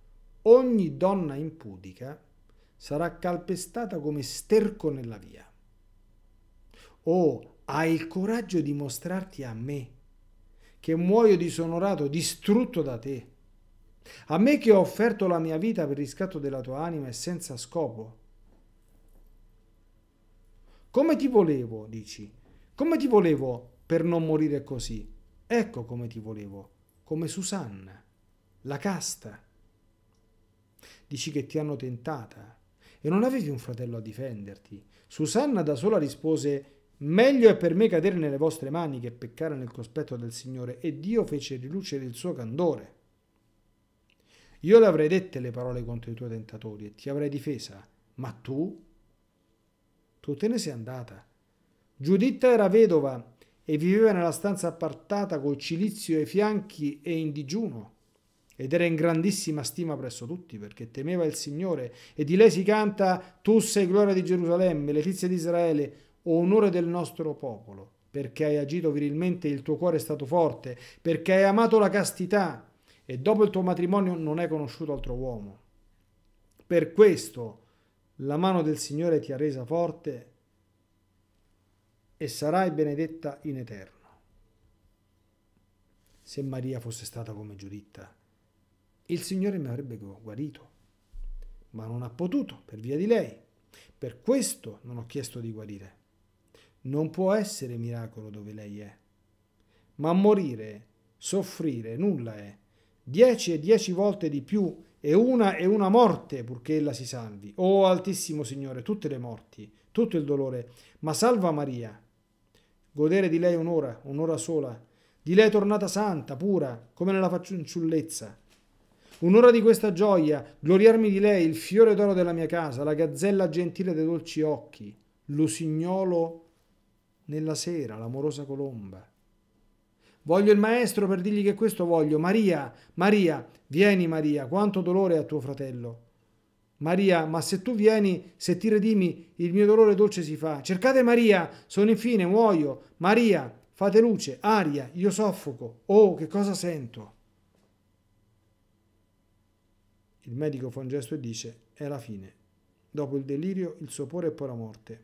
ogni donna impudica sarà calpestata come sterco nella via. O oh, hai il coraggio di mostrarti a me che muoio disonorato, distrutto da te. A me che ho offerto la mia vita per riscatto della tua anima e senza scopo. Come ti volevo, dici? Come ti volevo per non morire così? Ecco come ti volevo, come Susanna, la casta. Dici che ti hanno tentata e non avevi un fratello a difenderti. Susanna da sola rispose Meglio è per me cadere nelle vostre mani che peccare nel cospetto del Signore. E Dio fece rilucere il suo candore. Io le avrei dette le parole contro i tuoi tentatori e ti avrei difesa, ma tu? Tu te ne sei andata. Giuditta era vedova e viveva nella stanza appartata col cilizio ai fianchi e in digiuno. Ed era in grandissima stima presso tutti perché temeva il Signore e di lei si canta Tu sei gloria di Gerusalemme, letizia di Israele, o onore del nostro popolo, perché hai agito virilmente e il tuo cuore è stato forte, perché hai amato la castità e dopo il tuo matrimonio non hai conosciuto altro uomo. Per questo la mano del Signore ti ha resa forte e sarai benedetta in eterno. Se Maria fosse stata come Giuditta, il Signore mi avrebbe guarito, ma non ha potuto per via di lei. Per questo non ho chiesto di guarire non può essere miracolo dove lei è. Ma morire, soffrire, nulla è. Dieci e dieci volte di più e una e una morte purché ella si salvi. O oh, Altissimo Signore, tutte le morti, tutto il dolore, ma salva Maria. Godere di lei un'ora, un'ora sola, di lei tornata santa, pura, come nella fanciullezza. Un'ora di questa gioia, gloriarmi di lei, il fiore d'oro della mia casa, la gazzella gentile dei dolci occhi, l'usignolo nella sera, l'amorosa colomba. Voglio il maestro per dirgli che questo voglio. Maria, Maria, vieni Maria, quanto dolore a tuo fratello. Maria, ma se tu vieni, se ti redimi, il mio dolore dolce si fa. Cercate Maria, sono infine, muoio. Maria, fate luce, aria, io soffoco. Oh, che cosa sento? Il medico fa un gesto e dice, è la fine. Dopo il delirio, il sopore e poi la morte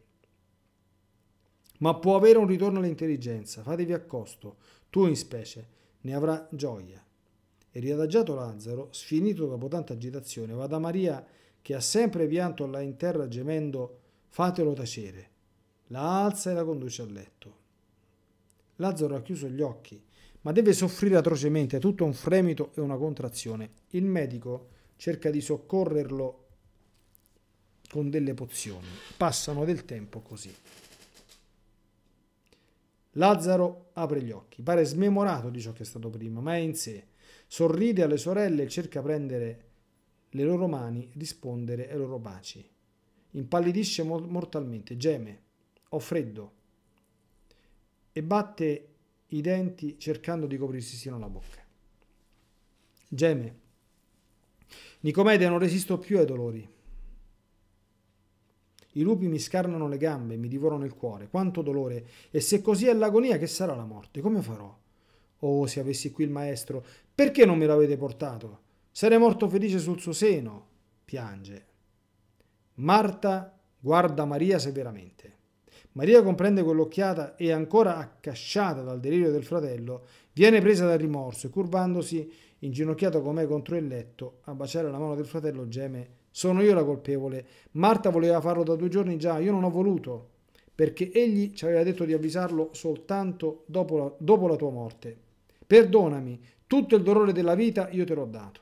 ma può avere un ritorno all'intelligenza. Fatevi accosto, tu in specie, ne avrà gioia. E riadagiato Lazzaro, sfinito dopo tanta agitazione, va da Maria che ha sempre pianto là in terra gemendo, fatelo tacere. La alza e la conduce a letto. Lazzaro ha chiuso gli occhi, ma deve soffrire atrocemente tutto un fremito e una contrazione. Il medico cerca di soccorrerlo con delle pozioni. Passano del tempo così. Lazzaro apre gli occhi, pare smemorato di ciò che è stato prima, ma è in sé. Sorride alle sorelle e cerca prendere le loro mani, rispondere ai loro baci. Impallidisce mortalmente, geme, ho freddo e batte i denti cercando di coprirsi sino alla bocca. Geme. Nicomedia non resisto più ai dolori. I lupi mi scarnano le gambe, mi divorano il cuore. Quanto dolore! E se così è l'agonia, che sarà la morte? Come farò? Oh, se avessi qui il maestro, perché non me l'avete portato? Sarei morto felice sul suo seno. Piange. Marta guarda Maria severamente. Maria comprende quell'occhiata e, ancora accasciata dal delirio del fratello, viene presa dal rimorso e, curvandosi, inginocchiata com'è contro il letto, a baciare la mano del fratello, geme sono io la colpevole. Marta voleva farlo da due giorni già, io non ho voluto, perché egli ci aveva detto di avvisarlo soltanto dopo la, dopo la tua morte. Perdonami, tutto il dolore della vita io te l'ho dato.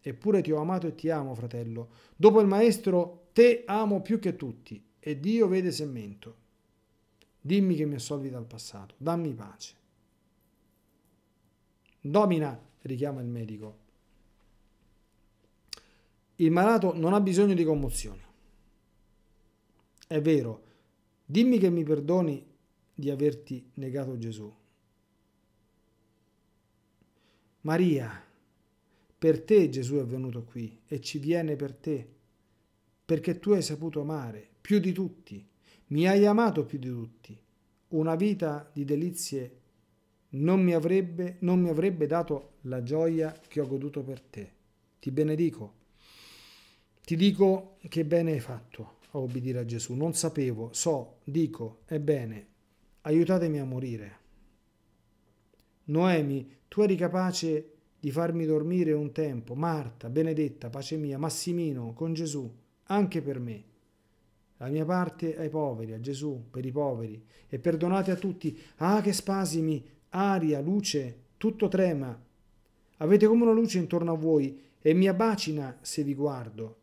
Eppure ti ho amato e ti amo, fratello. Dopo il maestro, te amo più che tutti, e Dio vede se mento. Dimmi che mi assolvi dal passato, dammi pace. Domina, richiama il medico il malato non ha bisogno di commozione. È vero, dimmi che mi perdoni di averti negato Gesù. Maria, per te Gesù è venuto qui e ci viene per te, perché tu hai saputo amare più di tutti, mi hai amato più di tutti. Una vita di delizie non mi avrebbe, non mi avrebbe dato la gioia che ho goduto per te. Ti benedico ti dico che bene hai fatto a obbedire a Gesù. Non sapevo, so, dico, ebbene, aiutatemi a morire. Noemi, tu eri capace di farmi dormire un tempo. Marta, benedetta, pace mia, Massimino, con Gesù, anche per me. La mia parte ai poveri, a Gesù, per i poveri. E perdonate a tutti. Ah, che spasimi, aria, luce, tutto trema. Avete come una luce intorno a voi e mi abbacina se vi guardo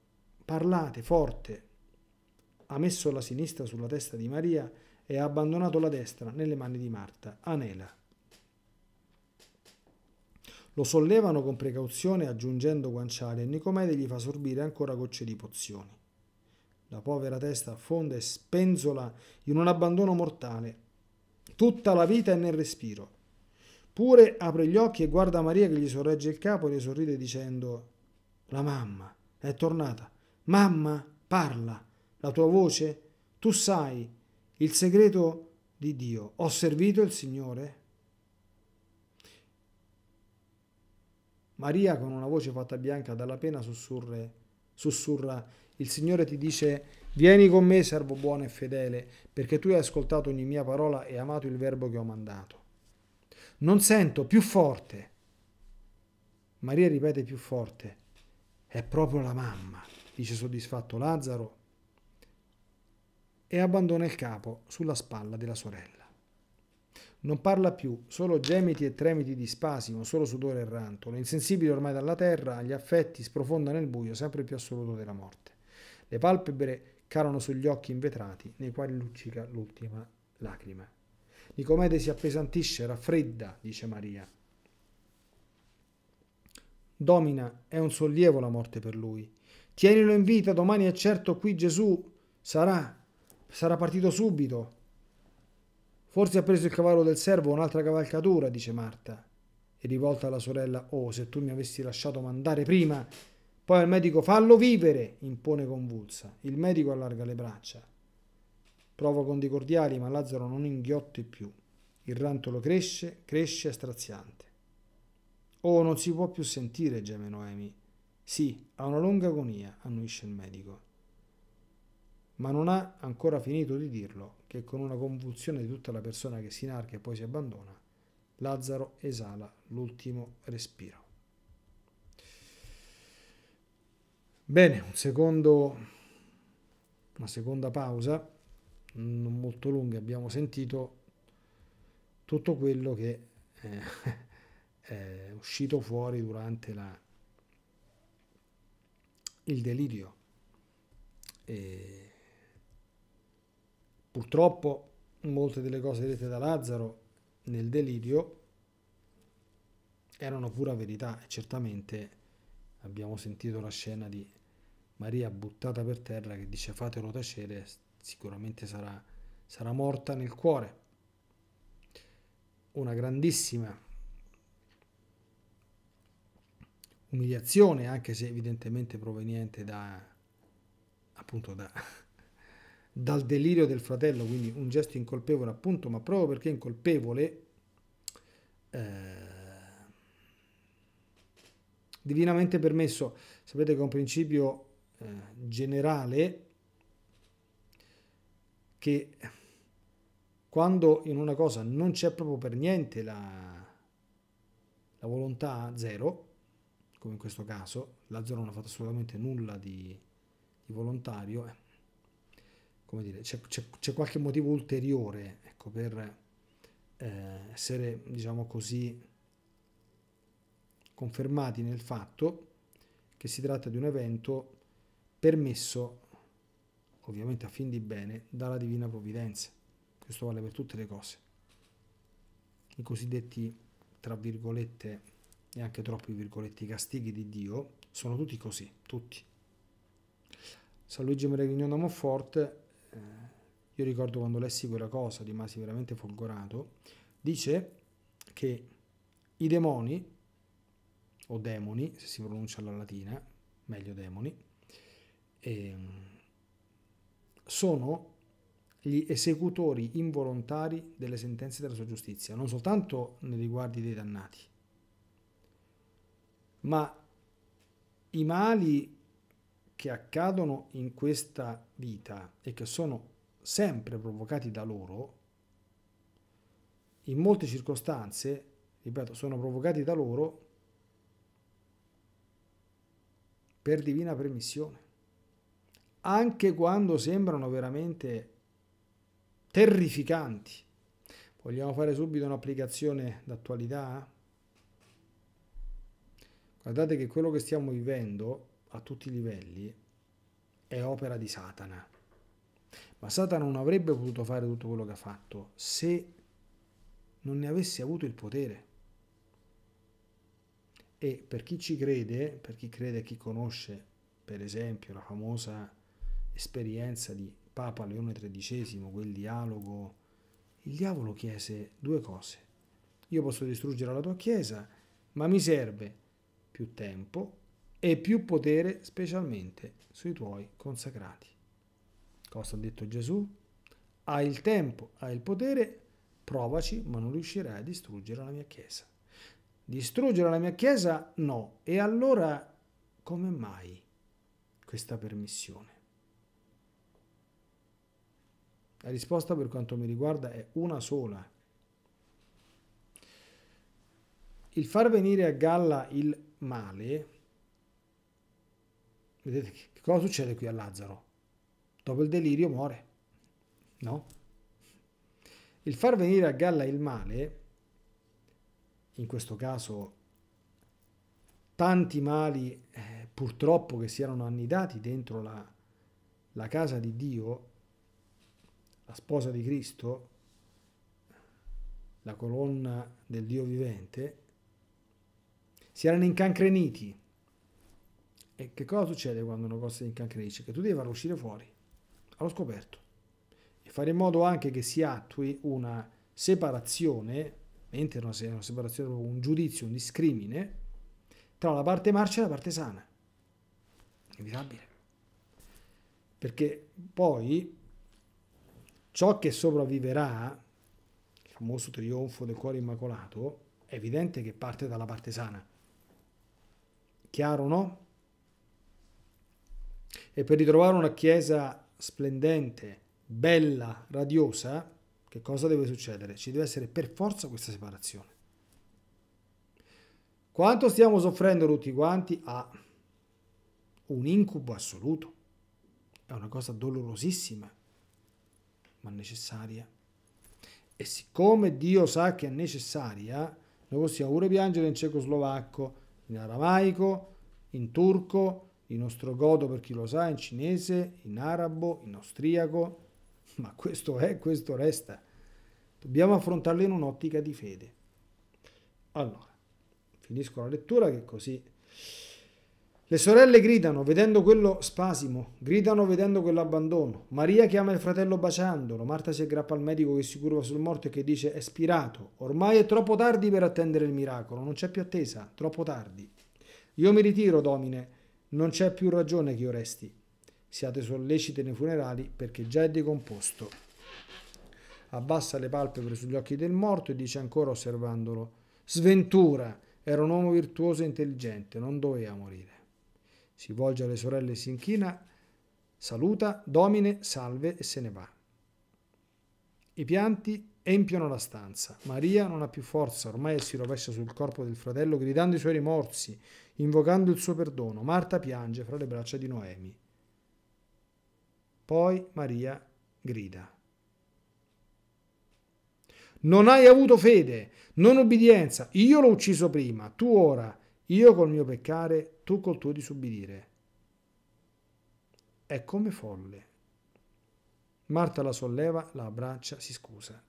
parlate forte. Ha messo la sinistra sulla testa di Maria e ha abbandonato la destra nelle mani di Marta. Anela. Lo sollevano con precauzione aggiungendo guanciale e Nicomede gli fa sorbire ancora gocce di pozioni. La povera testa affonda e spenzola in un abbandono mortale. Tutta la vita è nel respiro. Pure apre gli occhi e guarda Maria che gli sorregge il capo e le sorride dicendo La mamma è tornata. Mamma, parla, la tua voce, tu sai il segreto di Dio. Ho servito il Signore? Maria, con una voce fatta bianca dalla pena, sussurre, sussurra, il Signore ti dice, vieni con me, servo buono e fedele, perché tu hai ascoltato ogni mia parola e amato il verbo che ho mandato. Non sento, più forte. Maria ripete più forte, è proprio la mamma dice soddisfatto Lazzaro, e abbandona il capo sulla spalla della sorella. Non parla più, solo gemiti e tremiti di spasimo, solo sudore e rantolo, insensibile ormai dalla terra, agli affetti sprofonda nel buio sempre più assoluto della morte. Le palpebre calano sugli occhi invetrati nei quali luccica l'ultima lacrima. Nicomede si appesantisce, raffredda, dice Maria. Domina è un sollievo la morte per lui. Tienilo in vita, domani è certo qui Gesù sarà, sarà partito subito. Forse ha preso il cavallo del servo o un'altra cavalcatura, dice Marta. E rivolta alla sorella, oh, se tu mi avessi lasciato mandare prima. Poi al medico, fallo vivere, impone convulsa. Il medico allarga le braccia. Prova con dei cordiali, ma Lazzaro non inghiotte più. Il rantolo cresce, cresce straziante. Oh, non si può più sentire, geme Noemi. Sì, ha una lunga agonia, annuisce il medico. Ma non ha ancora finito di dirlo che con una convulsione di tutta la persona che si inarca e poi si abbandona, Lazzaro esala l'ultimo respiro. Bene, un secondo, una seconda pausa, non molto lunga, abbiamo sentito tutto quello che eh, [laughs] è uscito fuori durante la il delirio. E purtroppo molte delle cose dette da Lazzaro nel delirio erano pura verità e certamente abbiamo sentito la scena di Maria buttata per terra che dice fatelo tacere, sicuramente sarà, sarà morta nel cuore. Una grandissima umiliazione, anche se evidentemente proveniente da, appunto da, [laughs] dal delirio del fratello, quindi un gesto incolpevole appunto, ma proprio perché incolpevole, eh, divinamente permesso, sapete che è un principio eh, generale che quando in una cosa non c'è proprio per niente la, la volontà zero, come in questo caso, Lazzaro non ha fatto assolutamente nulla di, di volontario, eh. come dire, c'è, c'è, c'è, qualche motivo ulteriore ecco, per eh, essere, diciamo così, confermati nel fatto che si tratta di un evento permesso, ovviamente a fin di bene, dalla Divina Provvidenza. Questo vale per tutte le cose. I cosiddetti, tra virgolette, e anche troppi virgoletti, castighi di Dio, sono tutti così, tutti. San Luigi Meraviglio da Monforte, eh, io ricordo quando lessi quella cosa, rimasi veramente folgorato, dice che i demoni, o demoni, se si pronuncia alla latina, meglio demoni, eh, sono gli esecutori involontari delle sentenze della sua giustizia, non soltanto nei riguardi dei dannati, ma i mali che accadono in questa vita e che sono sempre provocati da loro, in molte circostanze, ripeto, sono provocati da loro per divina permissione. Anche quando sembrano veramente terrificanti. Vogliamo fare subito un'applicazione d'attualità? Guardate che quello che stiamo vivendo a tutti i livelli è opera di Satana. Ma Satana non avrebbe potuto fare tutto quello che ha fatto se non ne avesse avuto il potere. E per chi ci crede, per chi crede e chi conosce, per esempio, la famosa esperienza di Papa Leone XIII, quel dialogo, il diavolo chiese due cose. Io posso distruggere la tua chiesa, ma mi serve più tempo e più potere specialmente sui tuoi consacrati. Cosa ha detto Gesù? Hai il tempo, hai il potere, provaci, ma non riuscirai a distruggere la mia Chiesa. Distruggere la mia Chiesa? No. E allora come mai questa permissione? La risposta per quanto mi riguarda è una sola. Il far venire a galla il male, vedete che cosa succede qui a Lazzaro? Dopo il delirio muore, no? Il far venire a galla il male, in questo caso tanti mali eh, purtroppo che si erano annidati dentro la, la casa di Dio, la sposa di Cristo, la colonna del Dio vivente, si erano incancreniti. E che cosa succede quando una cosa si incancrenisce? Che tu devi farlo uscire fuori, allo scoperto. E fare in modo anche che si attui una separazione, mentre una, separazione, un giudizio, un discrimine, tra la parte marcia e la parte sana. Inevitabile. Perché poi ciò che sopravviverà, il famoso trionfo del cuore immacolato, è evidente che parte dalla parte sana. Chiaro, no? E per ritrovare una chiesa splendente, bella, radiosa, che cosa deve succedere? Ci deve essere per forza questa separazione. Quanto stiamo soffrendo tutti quanti a ah, un incubo assoluto. È una cosa dolorosissima, ma necessaria. E siccome Dio sa che è necessaria, noi possiamo pure piangere in cecoslovacco, in aramaico, in turco, in ostrogodo per chi lo sa, in cinese, in arabo, in austriaco, ma questo è, questo resta. Dobbiamo affrontarlo in un'ottica di fede. Allora, finisco la lettura che così le sorelle gridano vedendo quello spasimo, gridano vedendo quell'abbandono. Maria chiama il fratello baciandolo, Marta si aggrappa al medico che si curva sul morto e che dice è spirato, ormai è troppo tardi per attendere il miracolo, non c'è più attesa, troppo tardi. Io mi ritiro, Domine, non c'è più ragione che io resti. Siate sollecite nei funerali perché già è decomposto. Abbassa le palpebre sugli occhi del morto e dice ancora osservandolo, sventura, era un uomo virtuoso e intelligente, non doveva morire si volge alle sorelle si inchina, saluta, domine, salve e se ne va. I pianti empiono la stanza. Maria non ha più forza, ormai si rovescia sul corpo del fratello gridando i suoi rimorsi, invocando il suo perdono. Marta piange fra le braccia di Noemi. Poi Maria grida. Non hai avuto fede, non obbedienza. Io l'ho ucciso prima, tu ora io col mio peccare, tu col tuo disubbidire. È come folle. Marta la solleva, la abbraccia, si scusa.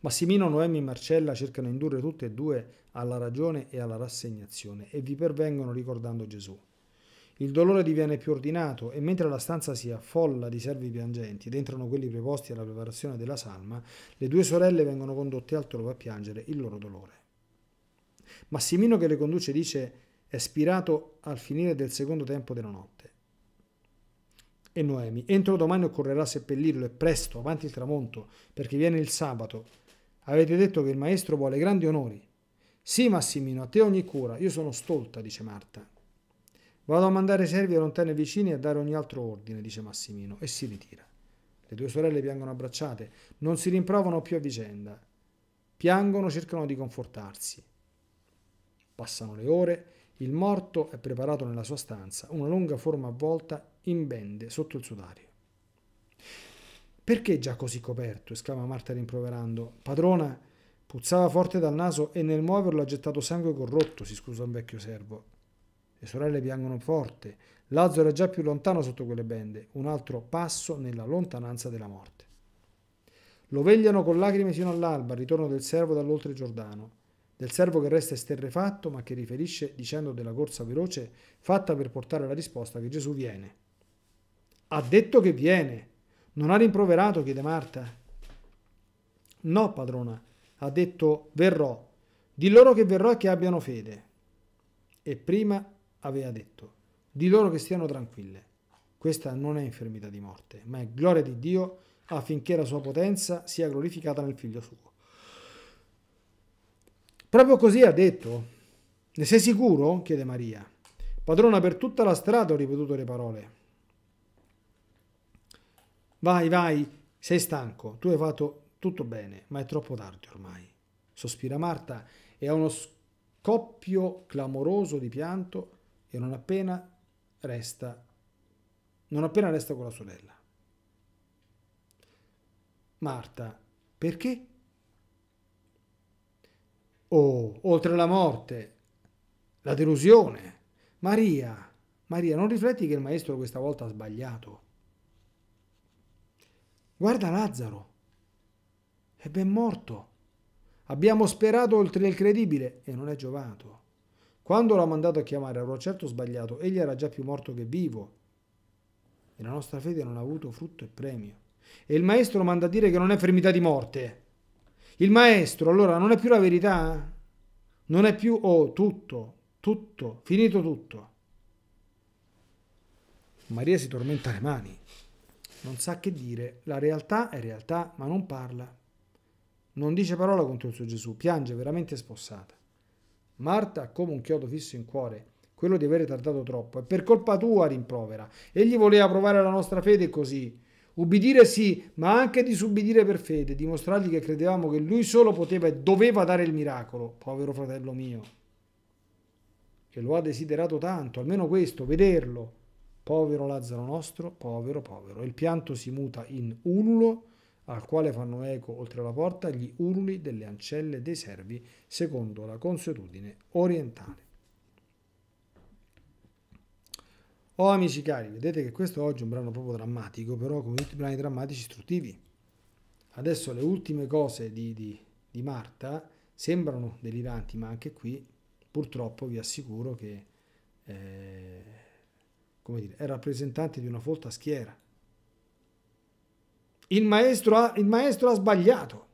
Massimino, Noemi e Marcella cercano di indurre tutte e due alla ragione e alla rassegnazione e vi pervengono ricordando Gesù. Il dolore diviene più ordinato e mentre la stanza si affolla di servi piangenti ed entrano quelli preposti alla preparazione della salma, le due sorelle vengono condotte altrove a piangere il loro dolore. Massimino che le conduce dice è spirato al finire del secondo tempo della notte. E Noemi, entro domani occorrerà seppellirlo e presto, avanti il tramonto, perché viene il sabato. Avete detto che il maestro vuole grandi onori. Sì, Massimino, a te ogni cura, io sono stolta, dice Marta. Vado a mandare servi a lontane vicine e a dare ogni altro ordine, dice Massimino, e si ritira. Le due sorelle piangono abbracciate, non si rimprovano più a vicenda. Piangono, cercano di confortarsi. Passano le ore, il morto è preparato nella sua stanza, una lunga forma avvolta in bende sotto il sudario. Perché già così coperto? esclama Marta rimproverando. Padrona, puzzava forte dal naso e nel muoverlo ha gettato sangue corrotto, si scusa un vecchio servo. Le sorelle piangono forte. Lazzo era già più lontano sotto quelle bende, un altro passo nella lontananza della morte. Lo vegliano con lacrime fino all'alba, al ritorno del servo dall'oltre Giordano del servo che resta esterrefatto ma che riferisce dicendo della corsa veloce fatta per portare la risposta che Gesù viene. Ha detto che viene, non ha rimproverato, chiede Marta. No, padrona, ha detto verrò, di loro che verrò e che abbiano fede. E prima aveva detto, di loro che stiano tranquille. Questa non è infermità di morte, ma è gloria di Dio affinché la sua potenza sia glorificata nel figlio suo. Proprio così ha detto. Ne sei sicuro? chiede Maria. Padrona per tutta la strada ho ripetuto le parole. Vai, vai, sei stanco, tu hai fatto tutto bene, ma è troppo tardi ormai. Sospira Marta e ha uno scoppio clamoroso di pianto e non appena resta, non appena resta con la sorella. Marta, perché? o oltre la morte, la delusione. Maria, Maria, non rifletti che il maestro questa volta ha sbagliato. Guarda Lazzaro, è ben morto. Abbiamo sperato oltre il credibile e non è giovato. Quando l'ha mandato a chiamare avrò certo sbagliato, egli era già più morto che vivo. E la nostra fede non ha avuto frutto e premio. E il maestro manda a dire che non è fermità di morte. Il maestro allora non è più la verità? Non è più oh, tutto, tutto, finito tutto. Maria si tormenta le mani, non sa che dire, la realtà è realtà, ma non parla. Non dice parola contro il suo Gesù, piange veramente spossata. Marta ha come un chiodo fisso in cuore, quello di avere tardato troppo, è per colpa tua rimprovera. Egli voleva provare la nostra fede così, Ubbidire sì, ma anche disubbidire per fede, dimostrargli che credevamo che lui solo poteva e doveva dare il miracolo, povero fratello mio, che lo ha desiderato tanto, almeno questo, vederlo. Povero Lazzaro nostro, povero, povero. E il pianto si muta in ululo, al quale fanno eco oltre la porta gli ululi delle ancelle dei servi, secondo la consuetudine orientale. Oh amici cari, vedete che questo oggi è un brano proprio drammatico, però come tutti i brani drammatici istruttivi. Adesso le ultime cose di, di, di Marta sembrano deliranti, ma anche qui purtroppo vi assicuro che eh, come dire, è rappresentante di una folta schiera. Il maestro, ha, il maestro ha sbagliato.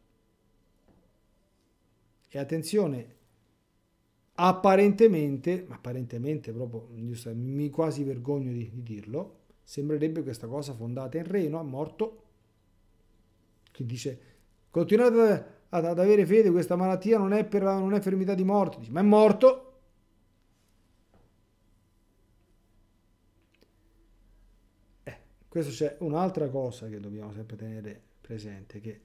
E attenzione, apparentemente, apparentemente proprio mi quasi vergogno di, di dirlo, sembrerebbe questa cosa fondata in Reno, ha morto, che dice continuate ad, ad, avere fede, questa malattia non è, per, non è fermità di morte, dice, ma è morto. Eh, questo c'è un'altra cosa che dobbiamo sempre tenere presente, che,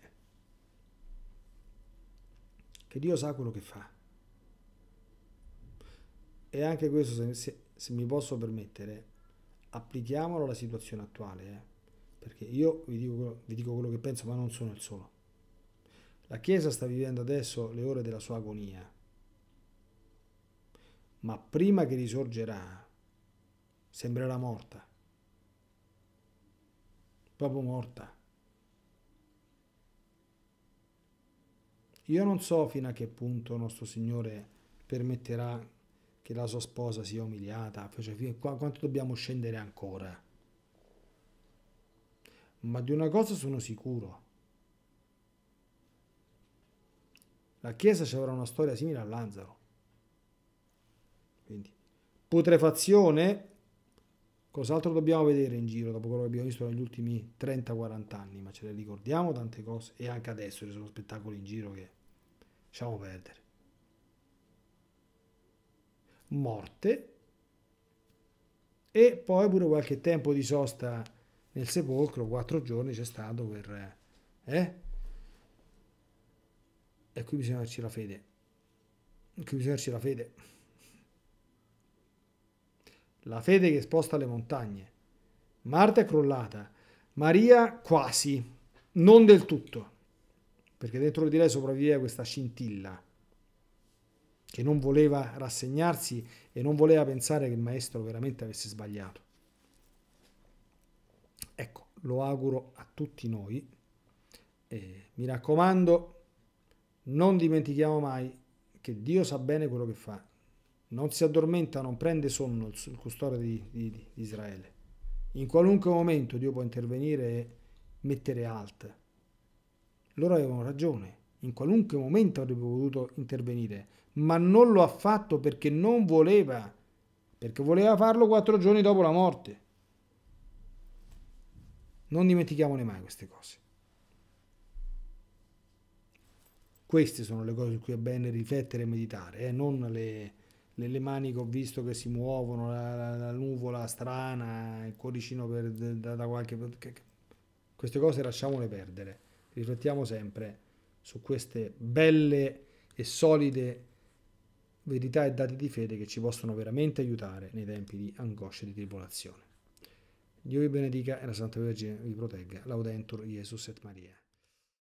che Dio sa quello che fa. E anche questo, se, se, se mi posso permettere, applichiamolo alla situazione attuale, eh? perché io vi dico, vi dico quello che penso, ma non sono il solo. La Chiesa sta vivendo adesso le ore della sua agonia, ma prima che risorgerà sembrerà morta, proprio morta. Io non so fino a che punto nostro Signore permetterà che la sua sposa sia umiliata, cioè, qua, quanto dobbiamo scendere ancora? Ma di una cosa sono sicuro. La Chiesa ci avrà una storia simile a Lazzaro. Quindi, putrefazione, cos'altro dobbiamo vedere in giro dopo quello che abbiamo visto negli ultimi 30-40 anni? Ma ce le ricordiamo tante cose e anche adesso ci sono spettacoli in giro che lasciamo perdere morte e poi pure qualche tempo di sosta nel sepolcro, quattro giorni c'è stato per... Eh? E qui bisogna averci la fede. E qui bisogna averci la fede. La fede che sposta le montagne. Marta è crollata. Maria quasi, non del tutto, perché dentro di lei sopravvive questa scintilla che non voleva rassegnarsi e non voleva pensare che il maestro veramente avesse sbagliato. Ecco, lo auguro a tutti noi. E mi raccomando, non dimentichiamo mai che Dio sa bene quello che fa. Non si addormenta, non prende sonno il custode di, di, di Israele. In qualunque momento Dio può intervenire e mettere alt. Loro avevano ragione. In qualunque momento avrebbe potuto intervenire ma non lo ha fatto perché non voleva, perché voleva farlo quattro giorni dopo la morte. Non dimentichiamone mai queste cose. Queste sono le cose su cui è bene riflettere e meditare, eh? non le, le, le, mani che ho visto che si muovono, la, la, la nuvola strana, il cuoricino per, da, da qualche... Queste cose lasciamole perdere, riflettiamo sempre su queste belle e solide verità e dati di fede che ci possono veramente aiutare nei tempi di angoscia e di tribolazione. Dio vi benedica e la Santa Vergine vi protegga. Laudentur Jesus et Maria.